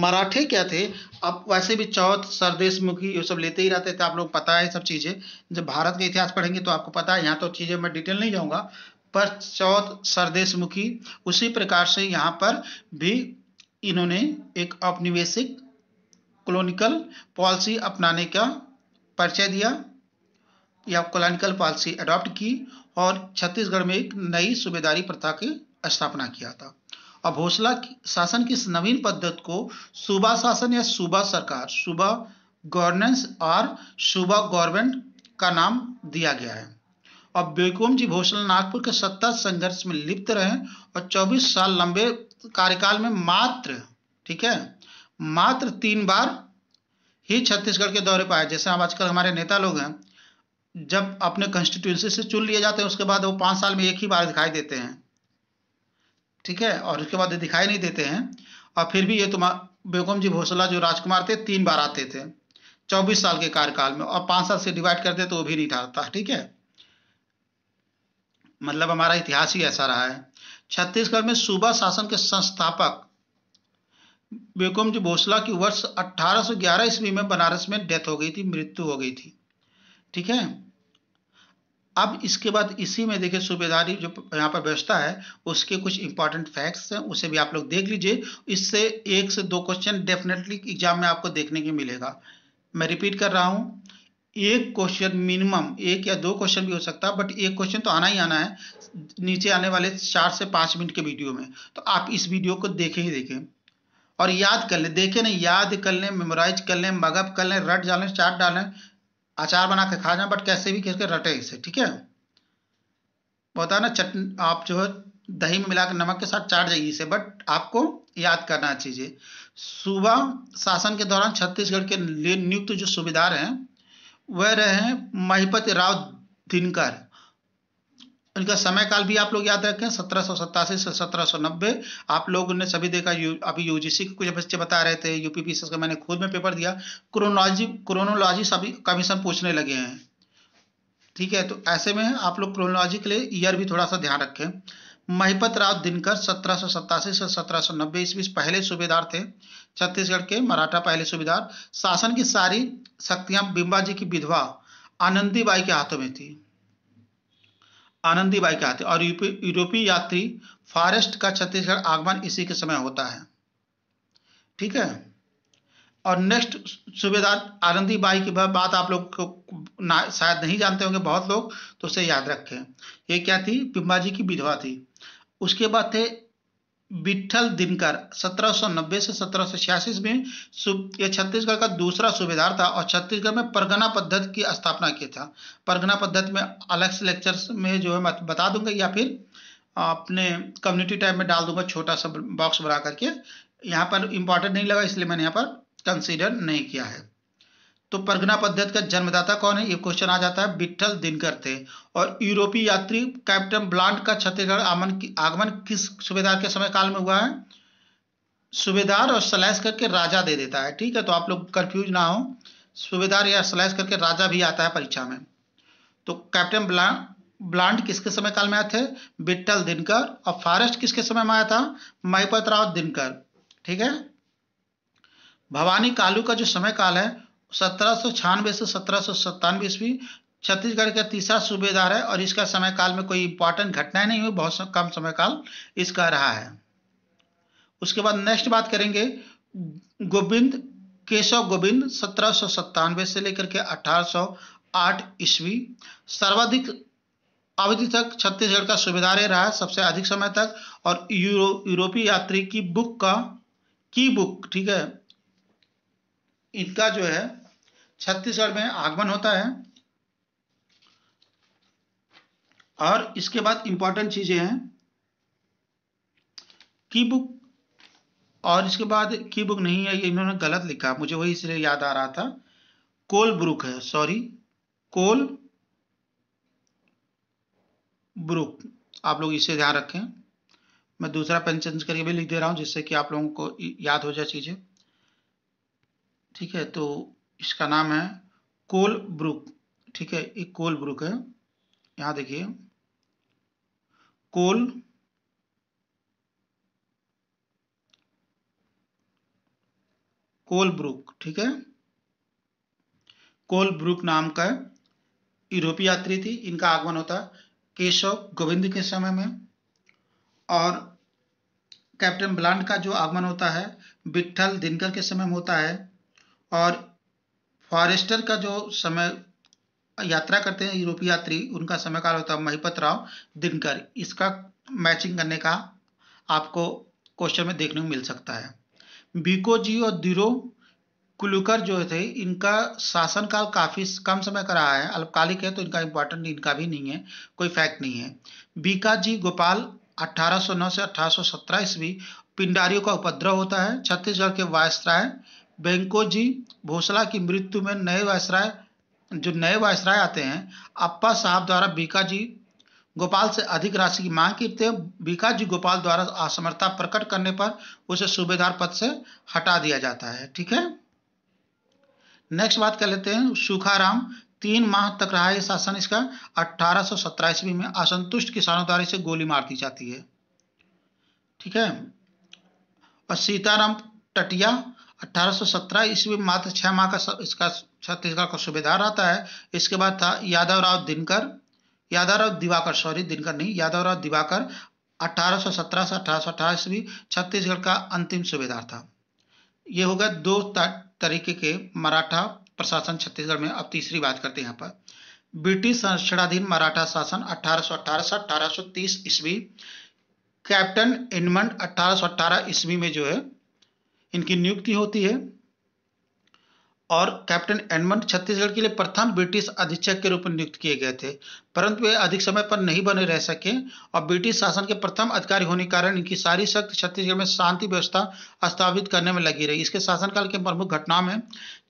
मराठे क्या थे अब वैसे भी चौथ सरदेश मुखी ये सब लेते ही रहते थे आप लोग पता है सब चीज़ें जब भारत के इतिहास पढ़ेंगे तो आपको पता है यहाँ तो चीज़ें मैं डिटेल नहीं जाऊँगा पर चौथ सरदेश मुखी उसी प्रकार से यहाँ पर भी इन्होंने एक औपनिवेशिक क्लोनिकल पॉलिसी अपनाने का परिचय दिया यह कॉलोनिकल पॉलिसी अडॉप्ट की और छत्तीसगढ़ में एक नई सूबेदारी प्रथा की स्थापना किया था और भोसला शासन की इस नवीन पद्धति को सूबा शासन या सूबा सरकार सूबा गवर्नेंस और सूबा गवर्नमेंट का नाम दिया गया है अब बेकोम जी भोसला नागपुर के सत्ता संघर्ष में लिप्त रहे और 24 साल लंबे कार्यकाल में मात्र ठीक है मात्र तीन बार ही छत्तीसगढ़ के दौरे पर आए जैसे हम आजकल हमारे नेता लोग हैं जब अपने कंस्टिट्यूंसी से चुन लिए जाते हैं उसके बाद वो पाँच साल में एक ही बार दिखाई देते हैं ठीक है और उसके बाद दिखाई नहीं देते हैं और फिर भी ये तुम्हार बेगम जी भोसला जो राजकुमार थे तीन बार आते थे चौबीस साल के कार्यकाल में और पाँच साल से डिवाइड करते तो वो भी नहीं था ठीक है मतलब हमारा इतिहास ही ऐसा रहा है छत्तीसगढ़ में सूबा शासन के संस्थापक बेगम जी भोसला की वर्ष 1811 ईस्वी में बनारस में डेथ हो गई थी मृत्यु हो गई थी ठीक है अब इसके बाद इसी में देखिए सूबेदारी जो यहाँ पर व्यवस्था है उसके कुछ इंपॉर्टेंट फैक्ट्स हैं उसे भी आप लोग देख लीजिए इससे एक से दो क्वेश्चन डेफिनेटली एग्जाम में आपको देखने के मिलेगा मैं रिपीट कर रहा हूँ एक क्वेश्चन मिनिमम एक या दो क्वेश्चन भी हो सकता है बट एक क्वेश्चन तो आना ही आना है नीचे आने वाले चार से पाँच मिनट के वीडियो में तो आप इस वीडियो को देखें ही देखें और याद कर लें देखें ना याद कर लें मेमोराइज कर लें मगअप कर लें रट डालें चार्ट डालें अचार बना के खा जाए बट कैसे भी करके रटे इसे ठीक है बता ना चटनी आप जो है दही में मिला के नमक के साथ चाट जाइए इसे बट आपको याद करना चाहिए सुबह शासन के दौरान छत्तीसगढ़ के नियुक्त जो सूबेदार हैं वह रहे हैं महिपति राव दिनकर इनका समय काल भी आप लोग याद रखें सत्रह से सत्रह आप लोगों ने सभी देखा यू अभी यूजीसी के कुछ बच्चे बता रहे थे यूपीपीसी का मैंने खुद में पेपर दिया क्रोनोलॉजी क्रोनोलॉजी सभी कमीशन पूछने लगे हैं ठीक है तो ऐसे में आप लोग क्रोनोलॉजी के लिए ईयर भी थोड़ा सा ध्यान रखें महिपत राव दिनकर सत्रह से सत्रह सौ नब्बे ईस्वी पहले सूबेदार थे छत्तीसगढ़ के मराठा पहले सूबेदार शासन की सारी शक्तियां बिंबाजी जी की विधवा आनंदीबाई के हाथों में थी आनंदी बाई कहते हैं और यूरोपीय यात्री फॉरेस्ट का छत्तीसगढ़ आगमन इसी के समय होता है ठीक है और नेक्स्ट सूबेदार आनंदी बाई की बात आप लोग को शायद नहीं जानते होंगे बहुत लोग तो उसे याद रखें ये क्या थी पिम्बा जी की विधवा थी उसके बाद थे विठल दिनकर 1790 से सत्रह में यह छत्तीसगढ़ का दूसरा सूबेदार था और छत्तीसगढ़ में परगना पद्धति की स्थापना किया था परगना पद्धति में अलग से लेक्चर्स में जो है मैं बता दूंगा या फिर अपने कम्युनिटी टाइप में डाल दूंगा छोटा सा बॉक्स बना करके यहाँ पर इंपॉर्टेंट नहीं लगा इसलिए मैंने यहाँ पर कंसिडर नहीं किया है तो परगना पद्धति का जन्मदाता कौन है ये क्वेश्चन आ जाता है बिट्ठल दिनकर थे और यूरोपीय यात्री कैप्टन ब्लांट का छत्तीसगढ़ आमन की आगमन किस सुबेदार के समय काल में हुआ है सुबेदार और स्लैश करके राजा दे देता है ठीक है तो आप लोग कंफ्यूज ना हो सुबेदार या स्लैश करके राजा भी आता है परीक्षा में तो कैप्टन ब्लांट ब्लांट किसके समय काल में आए थे बिट्टल दिनकर और फॉरेस्ट किसके समय में आया था महिपत राव दिनकर ठीक है भवानी कालू का जो समय काल है सत्रह से सत्रह सौ सत्तानवे ईस्वी छत्तीसगढ़ का तीसरा सूबेदार है और इसका समय काल में कोई इंपॉर्टेंट घटनाएं नहीं हुई बहुत कम समय काल इसका रहा है उसके बाद नेक्स्ट बात करेंगे गोविंद केशव गोविंद सत्रह सत्तानवे से लेकर के अठारह सौ आठ ईस्वी सर्वाधिक अवधि तक छत्तीसगढ़ का सूबेदार रहा है सबसे अधिक समय तक और यूरो यूरोपीय यात्री की बुक का की बुक ठीक है इनका जो है छत्तीसगढ़ में आगमन होता है और इसके बाद इंपॉर्टेंट चीजें हैं की बुक और इसके बाद की बुक नहीं है ये इन्होंने गलत लिखा मुझे वही इसलिए याद आ रहा था कोल ब्रुक है सॉरी कोल ब्रुक आप लोग इसे ध्यान रखें मैं दूसरा पेन चेंज करके भी लिख दे रहा हूं जिससे कि आप लोगों को याद हो जाए चीज़ें ठीक है तो इसका नाम है कोल ब्रुक ठीक है ये कोल ब्रुक है यहां देखिए कोल कोल ब्रुक ठीक है कोल ब्रुक नाम का यूरोपीय यात्री थी इनका आगमन होता केशव गोविंद के समय में और कैप्टन ब्लांट का जो आगमन होता है विट्ठल दिनकर के समय में होता है और फॉरेस्टर का जो समय यात्रा करते हैं यूरोपीय यात्री उनका समय काल होता है महिपत राव दिनकर इसका मैचिंग करने का आपको क्वेश्चन में देखने को मिल सकता है बीको जी और दिरो कुलुकर जो थे इनका शासनकाल काफ़ी कम समय का रहा है अल्पकालिक है तो इनका इंपॉर्टेंट इनका भी नहीं है कोई फैक्ट नहीं है बीका जी गोपाल 1809 से 1817 ईस्वी पिंडारियों का उपद्रव होता है छत्तीसगढ़ के वायसराय बैंकोजी भोसला की मृत्यु में नए वायसराय जो नए वायसराय आते हैं अप्पा साहब द्वारा बीकाजी गोपाल से अधिक राशि की मांग करते हैं बीकाजी गोपाल द्वारा असमर्थता प्रकट करने पर उसे सूबेदार पद से हटा दिया जाता है ठीक है नेक्स्ट बात कर लेते हैं सुखाराम तीन माह तक रहा यह शासन इसका अठारह ईस्वी में असंतुष्ट किसानों द्वारा इसे गोली मार दी जाती है ठीक है और सीताराम टटिया 1817 ईस्वी में मात्र छह माह का इसका छत्तीसगढ़ का सूबेदार आता है इसके बाद था यादव राव दिनकर यादव राव दिवाकर सॉरी दिनकर नहीं यादव राव दिवाकर 1817 से अठारह ईस्वी छत्तीसगढ़ का अंतिम सूबेदार था ये हो गया दो तरीके के मराठा प्रशासन छत्तीसगढ़ में अब तीसरी बात करते हैं यहाँ पर ब्रिटिश संरक्षणाधीन मराठा शासन अठारह सौ से अठारह ईस्वी कैप्टन इनमंड अठारह ईस्वी में जो है इनकी नियुक्ति होती है और कैप्टन एडमंड छत्तीसगढ़ के लिए प्रथम ब्रिटिश अधीक्षक के रूप में नियुक्त किए गए थे परंतु वे अधिक समय पर नहीं बने रह सके और ब्रिटिश शासन के प्रथम अधिकारी होने के कारण इनकी सारी शक्ति छत्तीसगढ़ में शांति व्यवस्था स्थापित करने में लगी रही इसके शासनकाल के प्रमुख घटना में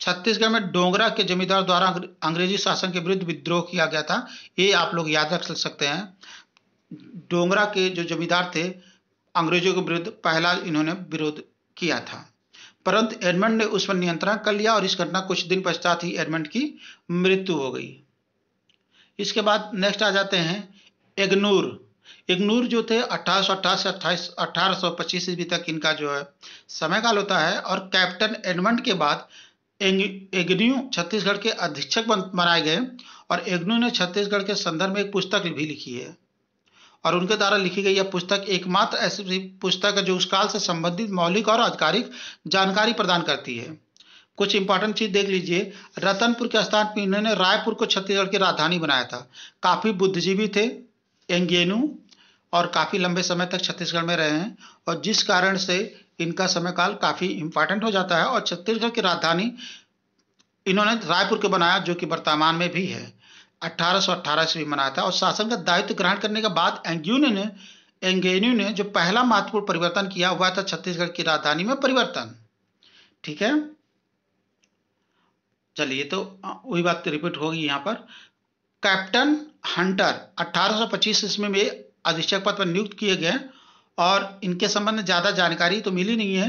छत्तीसगढ़ में डोंगरा के जमींदार द्वारा अंग्रेजी शासन के विरुद्ध विद्रोह किया गया था ये आप लोग याद रख सकते हैं डोंगरा के जो जमींदार थे अंग्रेजों के विरुद्ध पहला इन्होंने विरोध किया था परंतु एडमंड ने उस पर नियंत्रण कर लिया और इस घटना कुछ दिन पश्चात ही एडमंड की मृत्यु हो गई इसके बाद नेक्स्ट आ जाते हैं एग्नूर एग्नूर जो थे अठारह सौ अट्ठाईस से अट्ठाईस सौ पच्चीस ईस्वी तक इनका जो है समयकाल होता है और कैप्टन एडमंड के बाद एग्न्यू छत्तीसगढ़ के अधीक्षक बनाए गए और एग्नू ने छत्तीसगढ़ के संदर्भ में एक पुस्तक भी लिखी है और उनके द्वारा लिखी गई यह पुस्तक एकमात्र ऐसी पुस्तक है जो उस काल से संबंधित मौलिक और आधिकारिक जानकारी प्रदान करती है कुछ इंपॉर्टेंट चीज देख लीजिए रतनपुर के स्थान पर इन्होंने रायपुर को छत्तीसगढ़ की राजधानी बनाया था काफ़ी बुद्धिजीवी थे एंगेनू और काफ़ी लंबे समय तक छत्तीसगढ़ में रहे हैं और जिस कारण से इनका समय काल काफ़ी इम्पॉर्टेंट हो जाता है और छत्तीसगढ़ की राजधानी इन्होंने रायपुर के बनाया जो कि वर्तमान में भी है 1818 से भी मनाया था और शासन का दायित्व ग्रहण करने के बाद एंग्यून ने एंगेन्यू ने जो पहला महत्वपूर्ण परिवर्तन किया हुआ था छत्तीसगढ़ की राजधानी में परिवर्तन ठीक है चलिए तो वही बात रिपीट तो होगी यहाँ पर कैप्टन हंटर 1825 ईस्वी में अधीक्षक पद पर नियुक्त किए गए और इनके संबंध में ज़्यादा जानकारी तो मिली नहीं है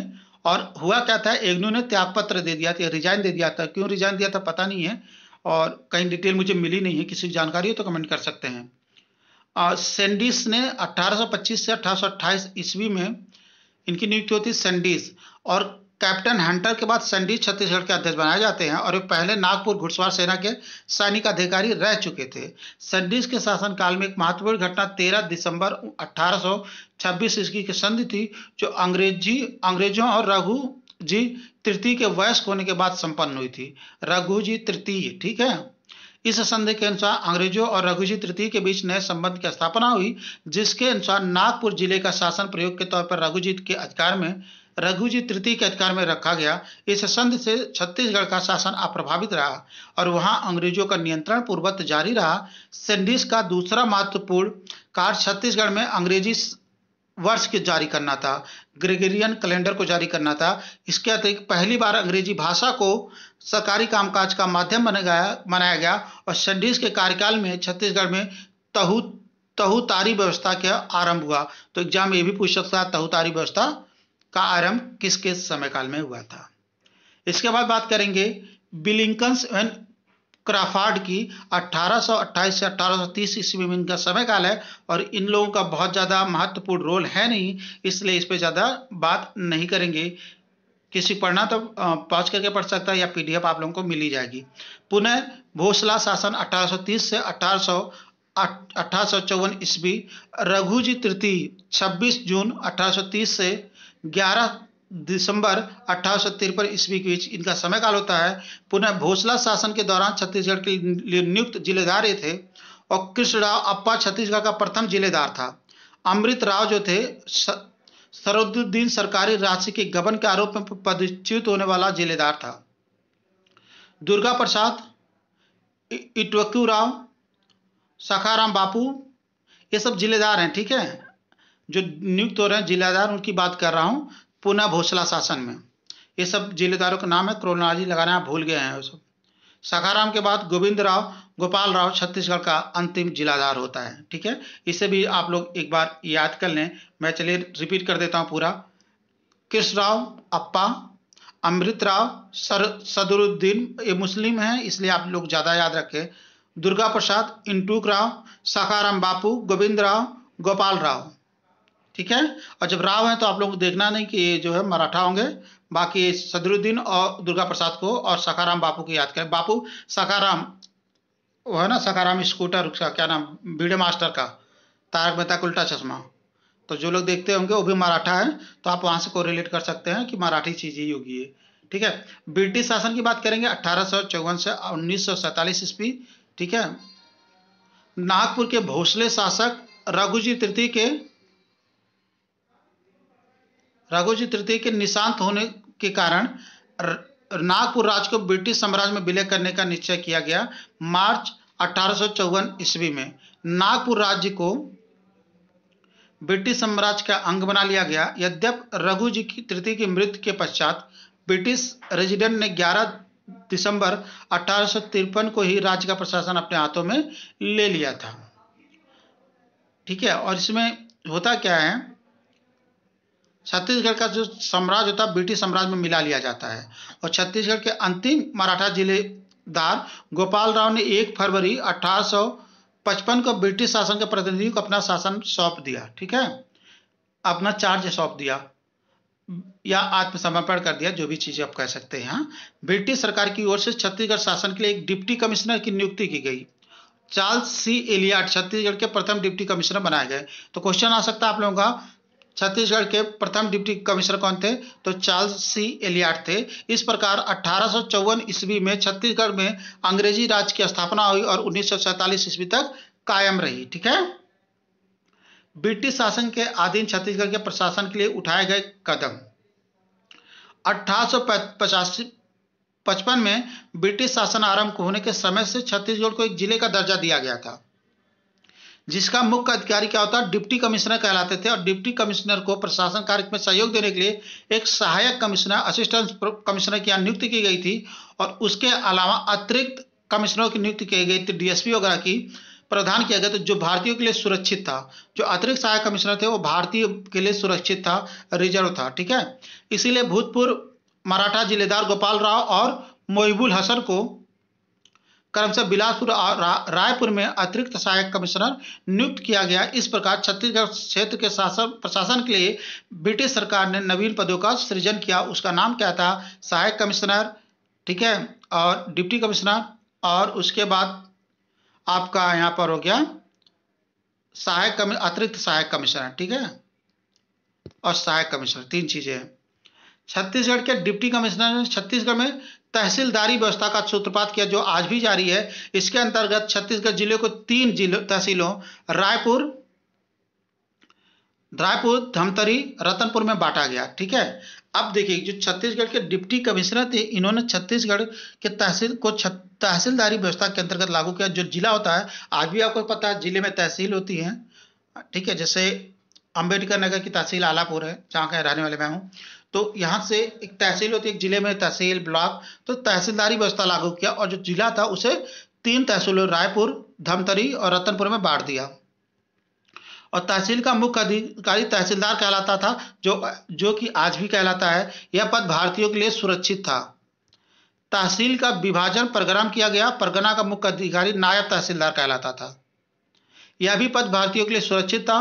और हुआ क्या था एग्नू ने त्यागपत्र दे दिया था रिजाइन दे दिया था क्यों रिजाइन दिया था पता नहीं है और कहीं डिटेल मुझे मिली नहीं है किसी जानकारी हो तो कमेंट कर सकते हैं सेंडिस ने 1825 से 1828 ईस्वी में इनकी नियुक्ति होती सेंडिस और कैप्टन हंटर के बाद सेंडिस छत्तीसगढ़ के अध्यक्ष बनाए जाते हैं और वे पहले नागपुर घुड़सवार सेना के सैनिक अधिकारी रह चुके थे सेंडिस के शासनकाल में एक महत्वपूर्ण घटना 13 दिसंबर 1826 ईस्वी की संधि थी जो अंग्रेजी अंग्रेजों और रघु जी तृतीय के वयस्क होने के बाद संपन्न हुई थी रघुजी तृतीय ठीक है इस संधि के अनुसार अंग्रेजों और रघुजी तृतीय के बीच नए संबंध की स्थापना हुई जिसके अनुसार नागपुर जिले का शासन प्रयोग के तौर पर रघुजी के अधिकार में रघुजी तृतीय के अधिकार में रखा गया इस संध से छत्तीसगढ़ का शासन अप्रभावित रहा और वहां अंग्रेजों का नियंत्रण पूर्वत जारी रहा सेंडिस का दूसरा महत्वपूर्ण कार्य छत्तीसगढ़ में अंग्रेजी वर्ष के जारी करना था ग्रेगेरियन कैलेंडर को जारी करना था इसके अतिरिक्त पहली बार अंग्रेजी भाषा को सरकारी कामकाज का माध्यम गया बनाया गया और संडीज के कार्यकाल में छत्तीसगढ़ में तहु तहुतारी व्यवस्था का आरंभ हुआ तो एग्जाम ये भी पूछ सकता है तहुतारी व्यवस्था का आरंभ किसके समय काल में हुआ था इसके बाद बात करेंगे बिलिंकन्स एंड क्राफार्ड की 1828 से 1830 ईस्वी में इनका समय काल है और इन लोगों का बहुत ज़्यादा महत्वपूर्ण रोल है नहीं इसलिए इस पर ज़्यादा बात नहीं करेंगे किसी पढ़ना तो पहुँच करके पढ़ सकता है या पीडीएफ आप लोगों को मिली जाएगी पुनः भोसला शासन 1830 से सौ अठारह ईस्वी रघुजी तृतीय 26 जून तीस से ग्यारह दिसंबर अठारह सौ ईस्वी के बीच इनका समय काल होता है पुनः भोसला शासन के दौरान छत्तीसगढ़ के लिए नियुक्त जिलेदार ये थे और कृष्ण राव अप्पा छत्तीसगढ़ का प्रथम जिलेदार था अमृत राव जो थे सरोद्दीन सरकारी राशि के गबन के आरोप में पदच्युत होने वाला जिलेदार था दुर्गा प्रसाद इटवक्यू राव सखाराम बापू ये सब जिलेदार हैं ठीक है जो नियुक्त हो रहे हैं जिलेदार उनकी बात कर रहा हूँ पुनः भोसला शासन में ये सब जिलेदारों का नाम है क्रोनोलॉजी लगाना आप भूल गए हैं सब सखाराम के बाद गोविंद राव गोपाल राव छत्तीसगढ़ का अंतिम जिलाधार होता है ठीक है इसे भी आप लोग एक बार याद कर लें मैं चलिए रिपीट कर देता हूँ पूरा कृष्ण राव अप्पा अमृत राव सर सदरुद्दीन ये मुस्लिम हैं इसलिए आप लोग ज़्यादा याद रखें दुर्गा प्रसाद इंटूक राव सखाराम बापू गोविंद राव गोपाल राव ठीक है और जब राव हैं तो आप लोग देखना नहीं कि ये जो है मराठा होंगे बाकी सदरुद्दीन और दुर्गा प्रसाद को और सखाराम बापू को याद करें बापू सखाराम वो है ना सखाराम स्कूटर उसका क्या नाम बीडे मास्टर का तारक मेहता का उल्टा चश्मा तो जो लोग देखते होंगे वो भी मराठा है तो आप वहाँ से कोरिलेट कर सकते हैं कि मराठी चीज़ ही होगी है ठीक है ब्रिटिश शासन की बात करेंगे अट्ठारह से उन्नीस ईस्वी ठीक है नागपुर के भोसले शासक रघुजी तृतीय के राघोजी तृतीय के निशांत होने के कारण नागपुर राज को ब्रिटिश साम्राज्य में विलय करने का निश्चय किया गया मार्च अठारह ईस्वी में नागपुर राज्य को ब्रिटिश साम्राज्य का अंग बना लिया गया यद्यप रघु जी की तृतीय की मृत्यु के पश्चात ब्रिटिश रेजिडेंट ने 11 दिसंबर अठारह को ही राज्य का प्रशासन अपने हाथों में ले लिया था ठीक है और इसमें होता क्या है छत्तीसगढ़ का जो साम्राज्य होता है ब्रिटिश साम्राज्य में मिला लिया जाता है और छत्तीसगढ़ के अंतिम मराठा जिलेदार गोपाल राव ने 1 फरवरी 1855 को ब्रिटिश शासन के प्रतिनिधि को अपना शासन सौंप दिया ठीक है अपना चार्ज सौंप दिया या आत्मसमर्पण कर दिया जो भी चीज़ें आप कह सकते हैं हाँ। ब्रिटिश सरकार की ओर से छत्तीसगढ़ शासन के लिए एक डिप्टी कमिश्नर की नियुक्ति की गई चार्ल्स सी एलियाट छत्तीसगढ़ के प्रथम डिप्टी कमिश्नर बनाए गए तो क्वेश्चन आ सकता है आप लोगों का छत्तीसगढ़ के प्रथम डिप्टी कमिश्नर कौन थे तो चार्ल्स सी एलियाट थे इस प्रकार अठारह ईस्वी में छत्तीसगढ़ में अंग्रेजी राज की स्थापना हुई और उन्नीस ईस्वी तक कायम रही ठीक है ब्रिटिश शासन के अधीन छत्तीसगढ़ के प्रशासन के लिए उठाए गए कदम अठारह पचपन में ब्रिटिश शासन आरंभ होने के समय से छत्तीसगढ़ को एक जिले का दर्जा दिया गया था जिसका मुख्य अधिकारी क्या होता है डिप्टी कमिश्नर कहलाते थे और डिप्टी कमिश्नर को प्रशासन कार्य में सहयोग देने के लिए एक सहायक कमिश्नर असिस्टेंट कमिश्नर की नियुक्ति की गई थी और उसके अलावा अतिरिक्त कमिश्नरों की नियुक्ति की गई थी डीएसपी वगैरह की प्रधान किया गया तो जो भारतीयों के लिए सुरक्षित था जो अतिरिक्त सहायक कमिश्नर थे वो भारतीय के लिए सुरक्षित था रिजर्व था ठीक है इसीलिए भूतपूर्व मराठा जिलेदार गोपाल राव और मोहिबुल हसन को क्रमशः बिलासपुर और रायपुर में अतिरिक्त सहायक कमिश्नर नियुक्त किया गया इस प्रकार छत्तीसगढ़ क्षेत्र के शासन प्रशासन के लिए ब्रिटिश सरकार ने नवीन पदों का सृजन किया उसका नाम क्या था सहायक कमिश्नर ठीक है और डिप्टी कमिश्नर और उसके बाद आपका यहाँ पर हो गया सहायक अतिरिक्त सहायक कमिश्नर ठीक है और सहायक कमिश्नर तीन चीज़ें हैं छत्तीसगढ़ के डिप्टी कमिश्नर ने छत्तीसगढ़ में तहसीलदारी व्यवस्था का सूत्रपात किया जो आज भी जारी है इसके अंतर्गत छत्तीसगढ़ जिले को तीन जिलों तहसीलों रायपुर रायपुर धमतरी रतनपुर में बांटा गया ठीक है अब देखिए जो छत्तीसगढ़ के डिप्टी कमिश्नर थे इन्होंने छत्तीसगढ़ के तहसील को तहसीलदारी व्यवस्था के अंतर्गत लागू किया जो जिला होता है आज भी आपको पता है जिले में तहसील होती है ठीक है जैसे अम्बेडकर नगर की तहसील आलापुर है जहाँ के रहने वाले मैं हूँ तो यहाँ से एक तहसील होती है एक जिले में तहसील ब्लॉक तो तहसीलदारी व्यवस्था लागू किया और जो जिला था उसे तीन तहसीलों रायपुर धमतरी और रतनपुर में बांट दिया और तहसील का मुख्य अधिकारी तहसीलदार कहलाता था जो जो कि आज भी कहलाता है यह पद भारतीयों के लिए सुरक्षित था तहसील का विभाजन प्रग्राम किया गया परगना का मुख्य अधिकारी नायब तहसीलदार कहलाता था यह भी पद भारतीयों के लिए सुरक्षित था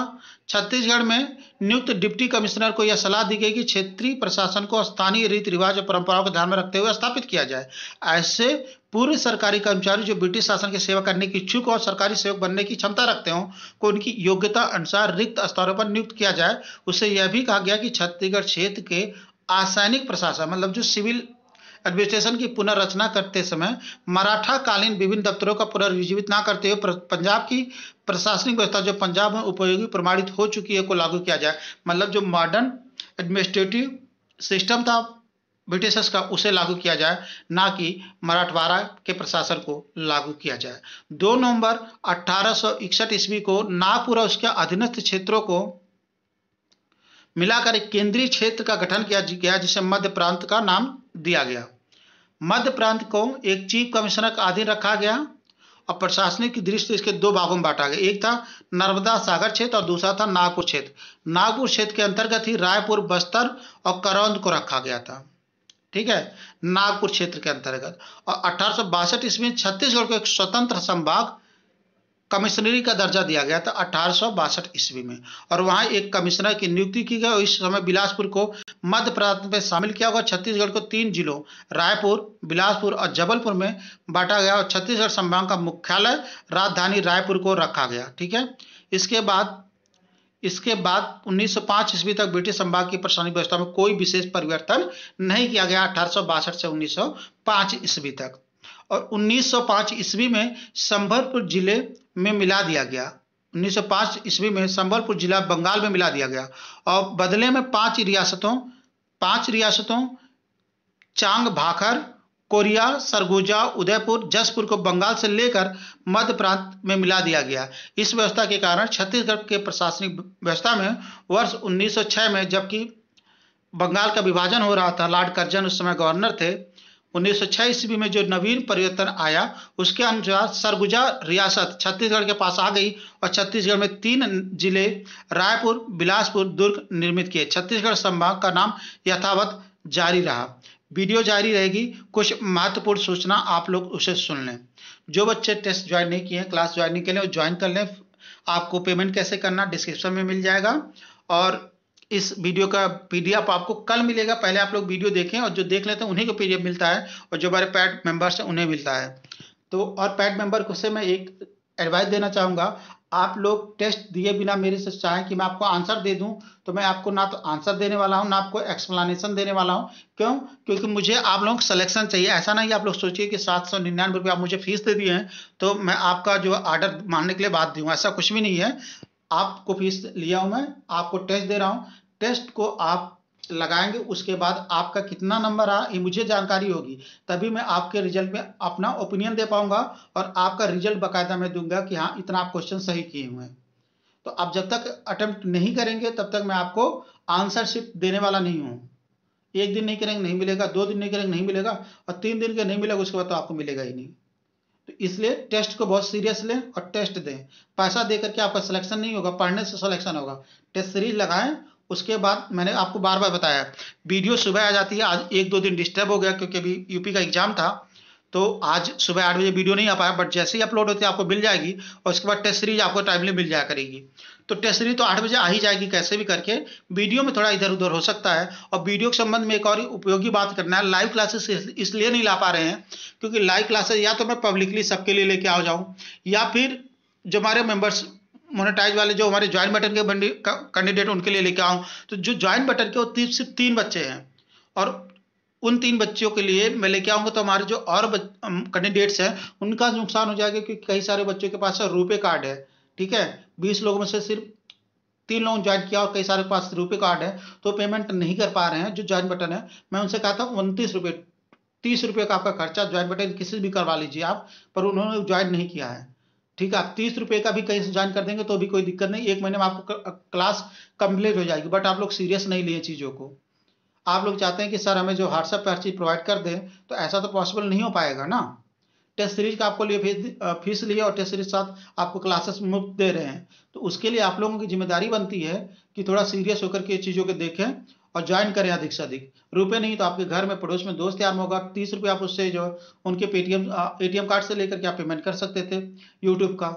छत्तीसगढ़ में नियुक्त डिप्टी कमिश्नर को यह सलाह दी गई कि क्षेत्रीय प्रशासन को स्थानीय रीति रिवाज और परंपराओं को ध्यान में रखते हुए स्थापित किया जाए ऐसे पूर्व सरकारी कर्मचारी जो ब्रिटिश शासन की सेवा करने की इच्छुक और सरकारी सेवक बनने की क्षमता रखते हों को उनकी योग्यता अनुसार रिक्त स्तरों पर नियुक्त किया जाए उससे यह भी कहा गया कि छत्तीसगढ़ क्षेत्र के आसैनिक प्रशासन मतलब जो सिविल एडमिनिस्ट्रेशन की पुनर्रचना करते समय मराठा कालीन विभिन्न दफ्तरों का पुनर्जीवित ना करते हुए पंजाब की प्रशासनिक व्यवस्था जो पंजाब में उपयोगी प्रमाणित हो चुकी है को लागू किया जाए मतलब जो मॉडर्न एडमिनिस्ट्रेटिव सिस्टम था ब्रिटिशर्स का उसे लागू किया जाए ना कि मराठवाड़ा के प्रशासन को लागू किया जाए 2 नवंबर अठारह ईस्वी को नागपुर और उसके अधीनस्थ क्षेत्रों को मिलाकर एक केंद्रीय क्षेत्र का गठन किया गया जिसे मध्य प्रांत का नाम दिया गया मध्य प्रांत को एक चीफ कमिश्नर का अधीन रखा गया और प्रशासनिक दृष्टि इसके दो भागों में बांटा गया एक था नर्मदा सागर क्षेत्र और दूसरा था नागपुर क्षेत्र नागपुर क्षेत्र के अंतर्गत ही रायपुर बस्तर और करौंद को रखा गया था ठीक है नागपुर क्षेत्र के अंतर्गत और अठारह ईस्वी में छत्तीसगढ़ को एक स्वतंत्र संभाग कमिश्नरी का दर्जा दिया गया था अठारह ईस्वी में और वहाँ एक कमिश्नर की नियुक्ति की गई और इस समय बिलासपुर को मध्य प्रांत में शामिल किया हुआ छत्तीसगढ़ को तीन जिलों रायपुर बिलासपुर और जबलपुर में बांटा गया और छत्तीसगढ़ संभाग का मुख्यालय राजधानी रायपुर को रखा गया ठीक है इसके बाद इसके बाद 1905 ईस्वी तक ब्रिटिश संभाग की प्रशासनिक व्यवस्था में कोई विशेष परिवर्तन नहीं किया गया अठारह से 1905 ईस्वी तक और 1905 ईस्वी में संभलपुर जिले में मिला दिया गया 1905 ईस्वी में संबलपुर जिला बंगाल में मिला दिया गया और बदले में पांच रियासतों पांच रियासतों चांग भाखर कोरिया सरगुजा उदयपुर जसपुर को बंगाल से लेकर मध्य प्रांत में मिला दिया गया इस व्यवस्था के कारण छत्तीसगढ़ के प्रशासनिक व्यवस्था में वर्ष 1906 में जबकि बंगाल का विभाजन हो रहा था लॉर्ड कर्जन उस समय गवर्नर थे उन्नीस सौ छह ईस्वी में जो नवीन परिवर्तन आया उसके अनुसार सरगुजा रियासत छत्तीसगढ़ के पास आ गई और छत्तीसगढ़ में तीन जिले रायपुर बिलासपुर दुर्ग निर्मित किए छत्तीसगढ़ संभाग का नाम यथावत जारी रहा वीडियो जारी रहेगी कुछ महत्वपूर्ण सूचना आप लोग उसे सुन लें जो बच्चे टेस्ट ज्वाइन नहीं किए हैं क्लास ज्वाइन नहीं किए ज्वाइन कर लें आपको पेमेंट कैसे करना डिस्क्रिप्शन में मिल जाएगा और इस वीडियो का पीडीएफ आपको कल मिलेगा पहले आप लोग वीडियो देखें और जो देख लेते हैं उन्हीं को पीडीएफ मिलता है और जो हमारे पैड मेंबर्स हैं उन्हें मिलता है तो और पैड मेंबर को से मैं एक एडवाइस देना चाहूँगा आप लोग टेस्ट दिए बिना मेरे से चाहें कि मैं आपको आंसर दे दूँ तो मैं आपको ना तो आंसर देने वाला हूँ ना आपको एक्सप्लानशन देने वाला हूँ क्यों क्योंकि मुझे आप लोगों को सलेक्शन चाहिए ऐसा नहीं आप लोग सोचिए कि सात सौ निन्यानवे रुपये आप मुझे फीस दे दिए हैं तो मैं आपका जो आर्डर मानने के लिए बात दूँ ऐसा कुछ भी नहीं है आपको फीस लिया हूं मैं आपको टेस्ट दे रहा हूं टेस्ट को आप लगाएंगे उसके बाद आपका कितना नंबर आ ये मुझे जानकारी होगी तभी मैं आपके रिजल्ट में अपना ओपिनियन दे पाऊंगा और आपका रिजल्ट बाकायदा मैं दूंगा कि हाँ इतना आप क्वेश्चन सही किए हुए हैं तो आप जब तक अटेम्प्ट नहीं करेंगे तब तक मैं आपको आंसर सिर्फ देने वाला नहीं हूँ एक दिन नहीं करेंगे नहीं मिलेगा दो दिन नहीं करेंगे नहीं मिलेगा और तीन दिन के नहीं मिलेगा उसके बाद तो आपको मिलेगा ही नहीं तो इसलिए टेस्ट को बहुत सीरियस लें और टेस्ट दें पैसा दे करके आपका सिलेक्शन नहीं होगा पढ़ने से सिलेक्शन होगा टेस्ट सीरीज लगाएं उसके बाद मैंने आपको बार बार बताया वीडियो सुबह आ जाती है आज एक दो दिन डिस्टर्ब हो गया क्योंकि अभी यूपी का एग्जाम था तो आज सुबह आठ बजे वीडियो नहीं आ पाया बट जैसे ही अपलोड होती है आपको मिल जाएगी और उसके बाद टेस्ट सीरीज आपको टाइमली मिल जाया करेगी तो टेस्ट सीरीज तो आठ बजे आ ही जाएगी कैसे भी करके वीडियो में थोड़ा इधर उधर हो सकता है और वीडियो के संबंध में एक और उपयोगी बात करना है लाइव क्लासेस इसलिए नहीं ला पा रहे हैं क्योंकि लाइव क्लासेस या तो मैं पब्लिकली सबके लिए लेके आ जाऊँ या फिर जो हमारे मेम्बर्स मोनेटाइज वाले जो हमारे ज्वाइन बटन के कैंडिडेट उनके लिए लेके आऊँ तो जो ज्वाइन बटन के वो सिर्फ तीन बच्चे हैं और उन तीन बच्चों के लिए मैं लेके आऊंगा तो हमारे जो और कैंडिडेट्स हैं उनका नुकसान हो जाएगा क्योंकि कई सारे बच्चों के पास रुपए कार्ड है ठीक है बीस लोगों में से सिर्फ तीन लोगों ने ज्वाइन किया और कई सारे पास रुपए कार्ड है तो पेमेंट नहीं कर पा रहे हैं जो ज्वाइन बटन है मैं उनसे कहा था उनतीस रुपये तीस रुपये का आपका खर्चा ज्वाइन बटन किसी भी करवा लीजिए आप पर उन्होंने ज्वाइन नहीं किया है ठीक है आप तीस रुपये का भी कहीं से ज्वाइन कर देंगे तो भी कोई दिक्कत नहीं एक महीने में आपको क्लास कंप्लीट हो जाएगी बट आप लोग सीरियस नहीं लिए चीज़ों को आप लोग चाहते हैं कि सर हमें जो व्हाट्सएप पर हर चीज़ प्रोवाइड कर दें तो ऐसा तो पॉसिबल नहीं हो पाएगा ना टेस्ट सीरीज का आपको लिए फीस फीस लिए और टेस्ट सीरीज साथ आपको क्लासेस मुफ्त दे रहे हैं तो उसके लिए आप लोगों की जिम्मेदारी बनती है कि थोड़ा सीरियस होकर के चीज़ों के देखें और ज्वाइन करें अधिक से अधिक रुपये नहीं तो आपके घर में पड़ोस में दोस्त यार होगा तीस रुपये आप उससे जो उनके पेटीएम ए कार्ड से लेकर के आप पेमेंट कर सकते थे यूट्यूब का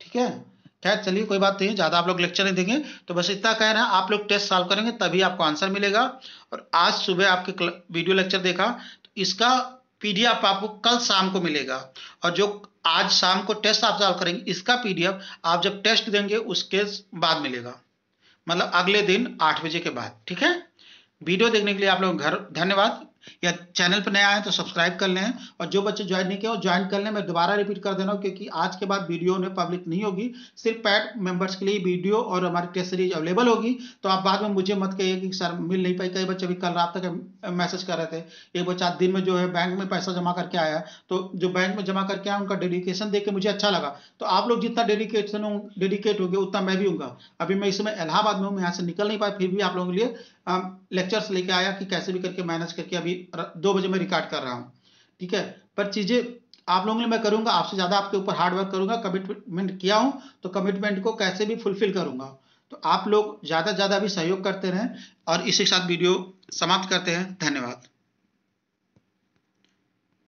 ठीक है खैर चलिए कोई बात नहीं ज़्यादा आप लोग लेक्चर नहीं देंगे तो बस इतना कह रहे हैं आप लोग टेस्ट सॉल्व करेंगे तभी आपको आंसर मिलेगा और आज सुबह आपके वीडियो लेक्चर देखा तो इसका पीडीएफ आपको कल शाम को मिलेगा और जो आज शाम को टेस्ट आप सॉल्व करेंगे इसका पीडीएफ आप जब टेस्ट देंगे उसके बाद मिलेगा मतलब अगले दिन आठ बजे के बाद ठीक है वीडियो देखने के लिए आप लोग घर धन्यवाद या चैनल पर नया है तो सब्सक्राइब कर लें और जो बच्चे ज्वाइन नहीं किए वो ज्वाइन कर लें मैं दोबारा रिपीट कर देना क्योंकि आज के बाद वीडियो में पब्लिक नहीं होगी सिर्फ पैड मेंबर्स के लिए वीडियो और हमारी टेस्ट सीरीज अवेलेबल होगी तो आप बाद में मुझे मत कहिए कि सर मिल नहीं पाई कई बच्चे भी कल रात तक मैसेज कर रहे थे एक बच्चा दिन में जो है बैंक में पैसा जमा करके आया तो जो बैंक में जमा करके आया उनका डेडिकेशन देख के मुझे अच्छा लगा तो आप लोग जितना डेडिकेशन डेडिकेट हो उतना मैं भी हूँगा अभी मैं इसमें इलाहाबाद में हूँ यहाँ से निकल नहीं पाया फिर भी आप लोगों के लिए लेक्चर्स लेके आया कि कैसे भी करके मैनेज करके अभी दो बजे मैं रिकॉर्ड कर रहा हूँ ठीक है पर चीज़ें आप लोगों ने मैं करूंगा आपसे ज़्यादा आपके ऊपर हार्ड वर्क कमिटमेंट किया हूँ तो कमिटमेंट को कैसे भी फुलफिल करूंगा तो आप लोग ज़्यादा से ज़्यादा अभी सहयोग करते रहें और इसी के साथ वीडियो समाप्त करते हैं धन्यवाद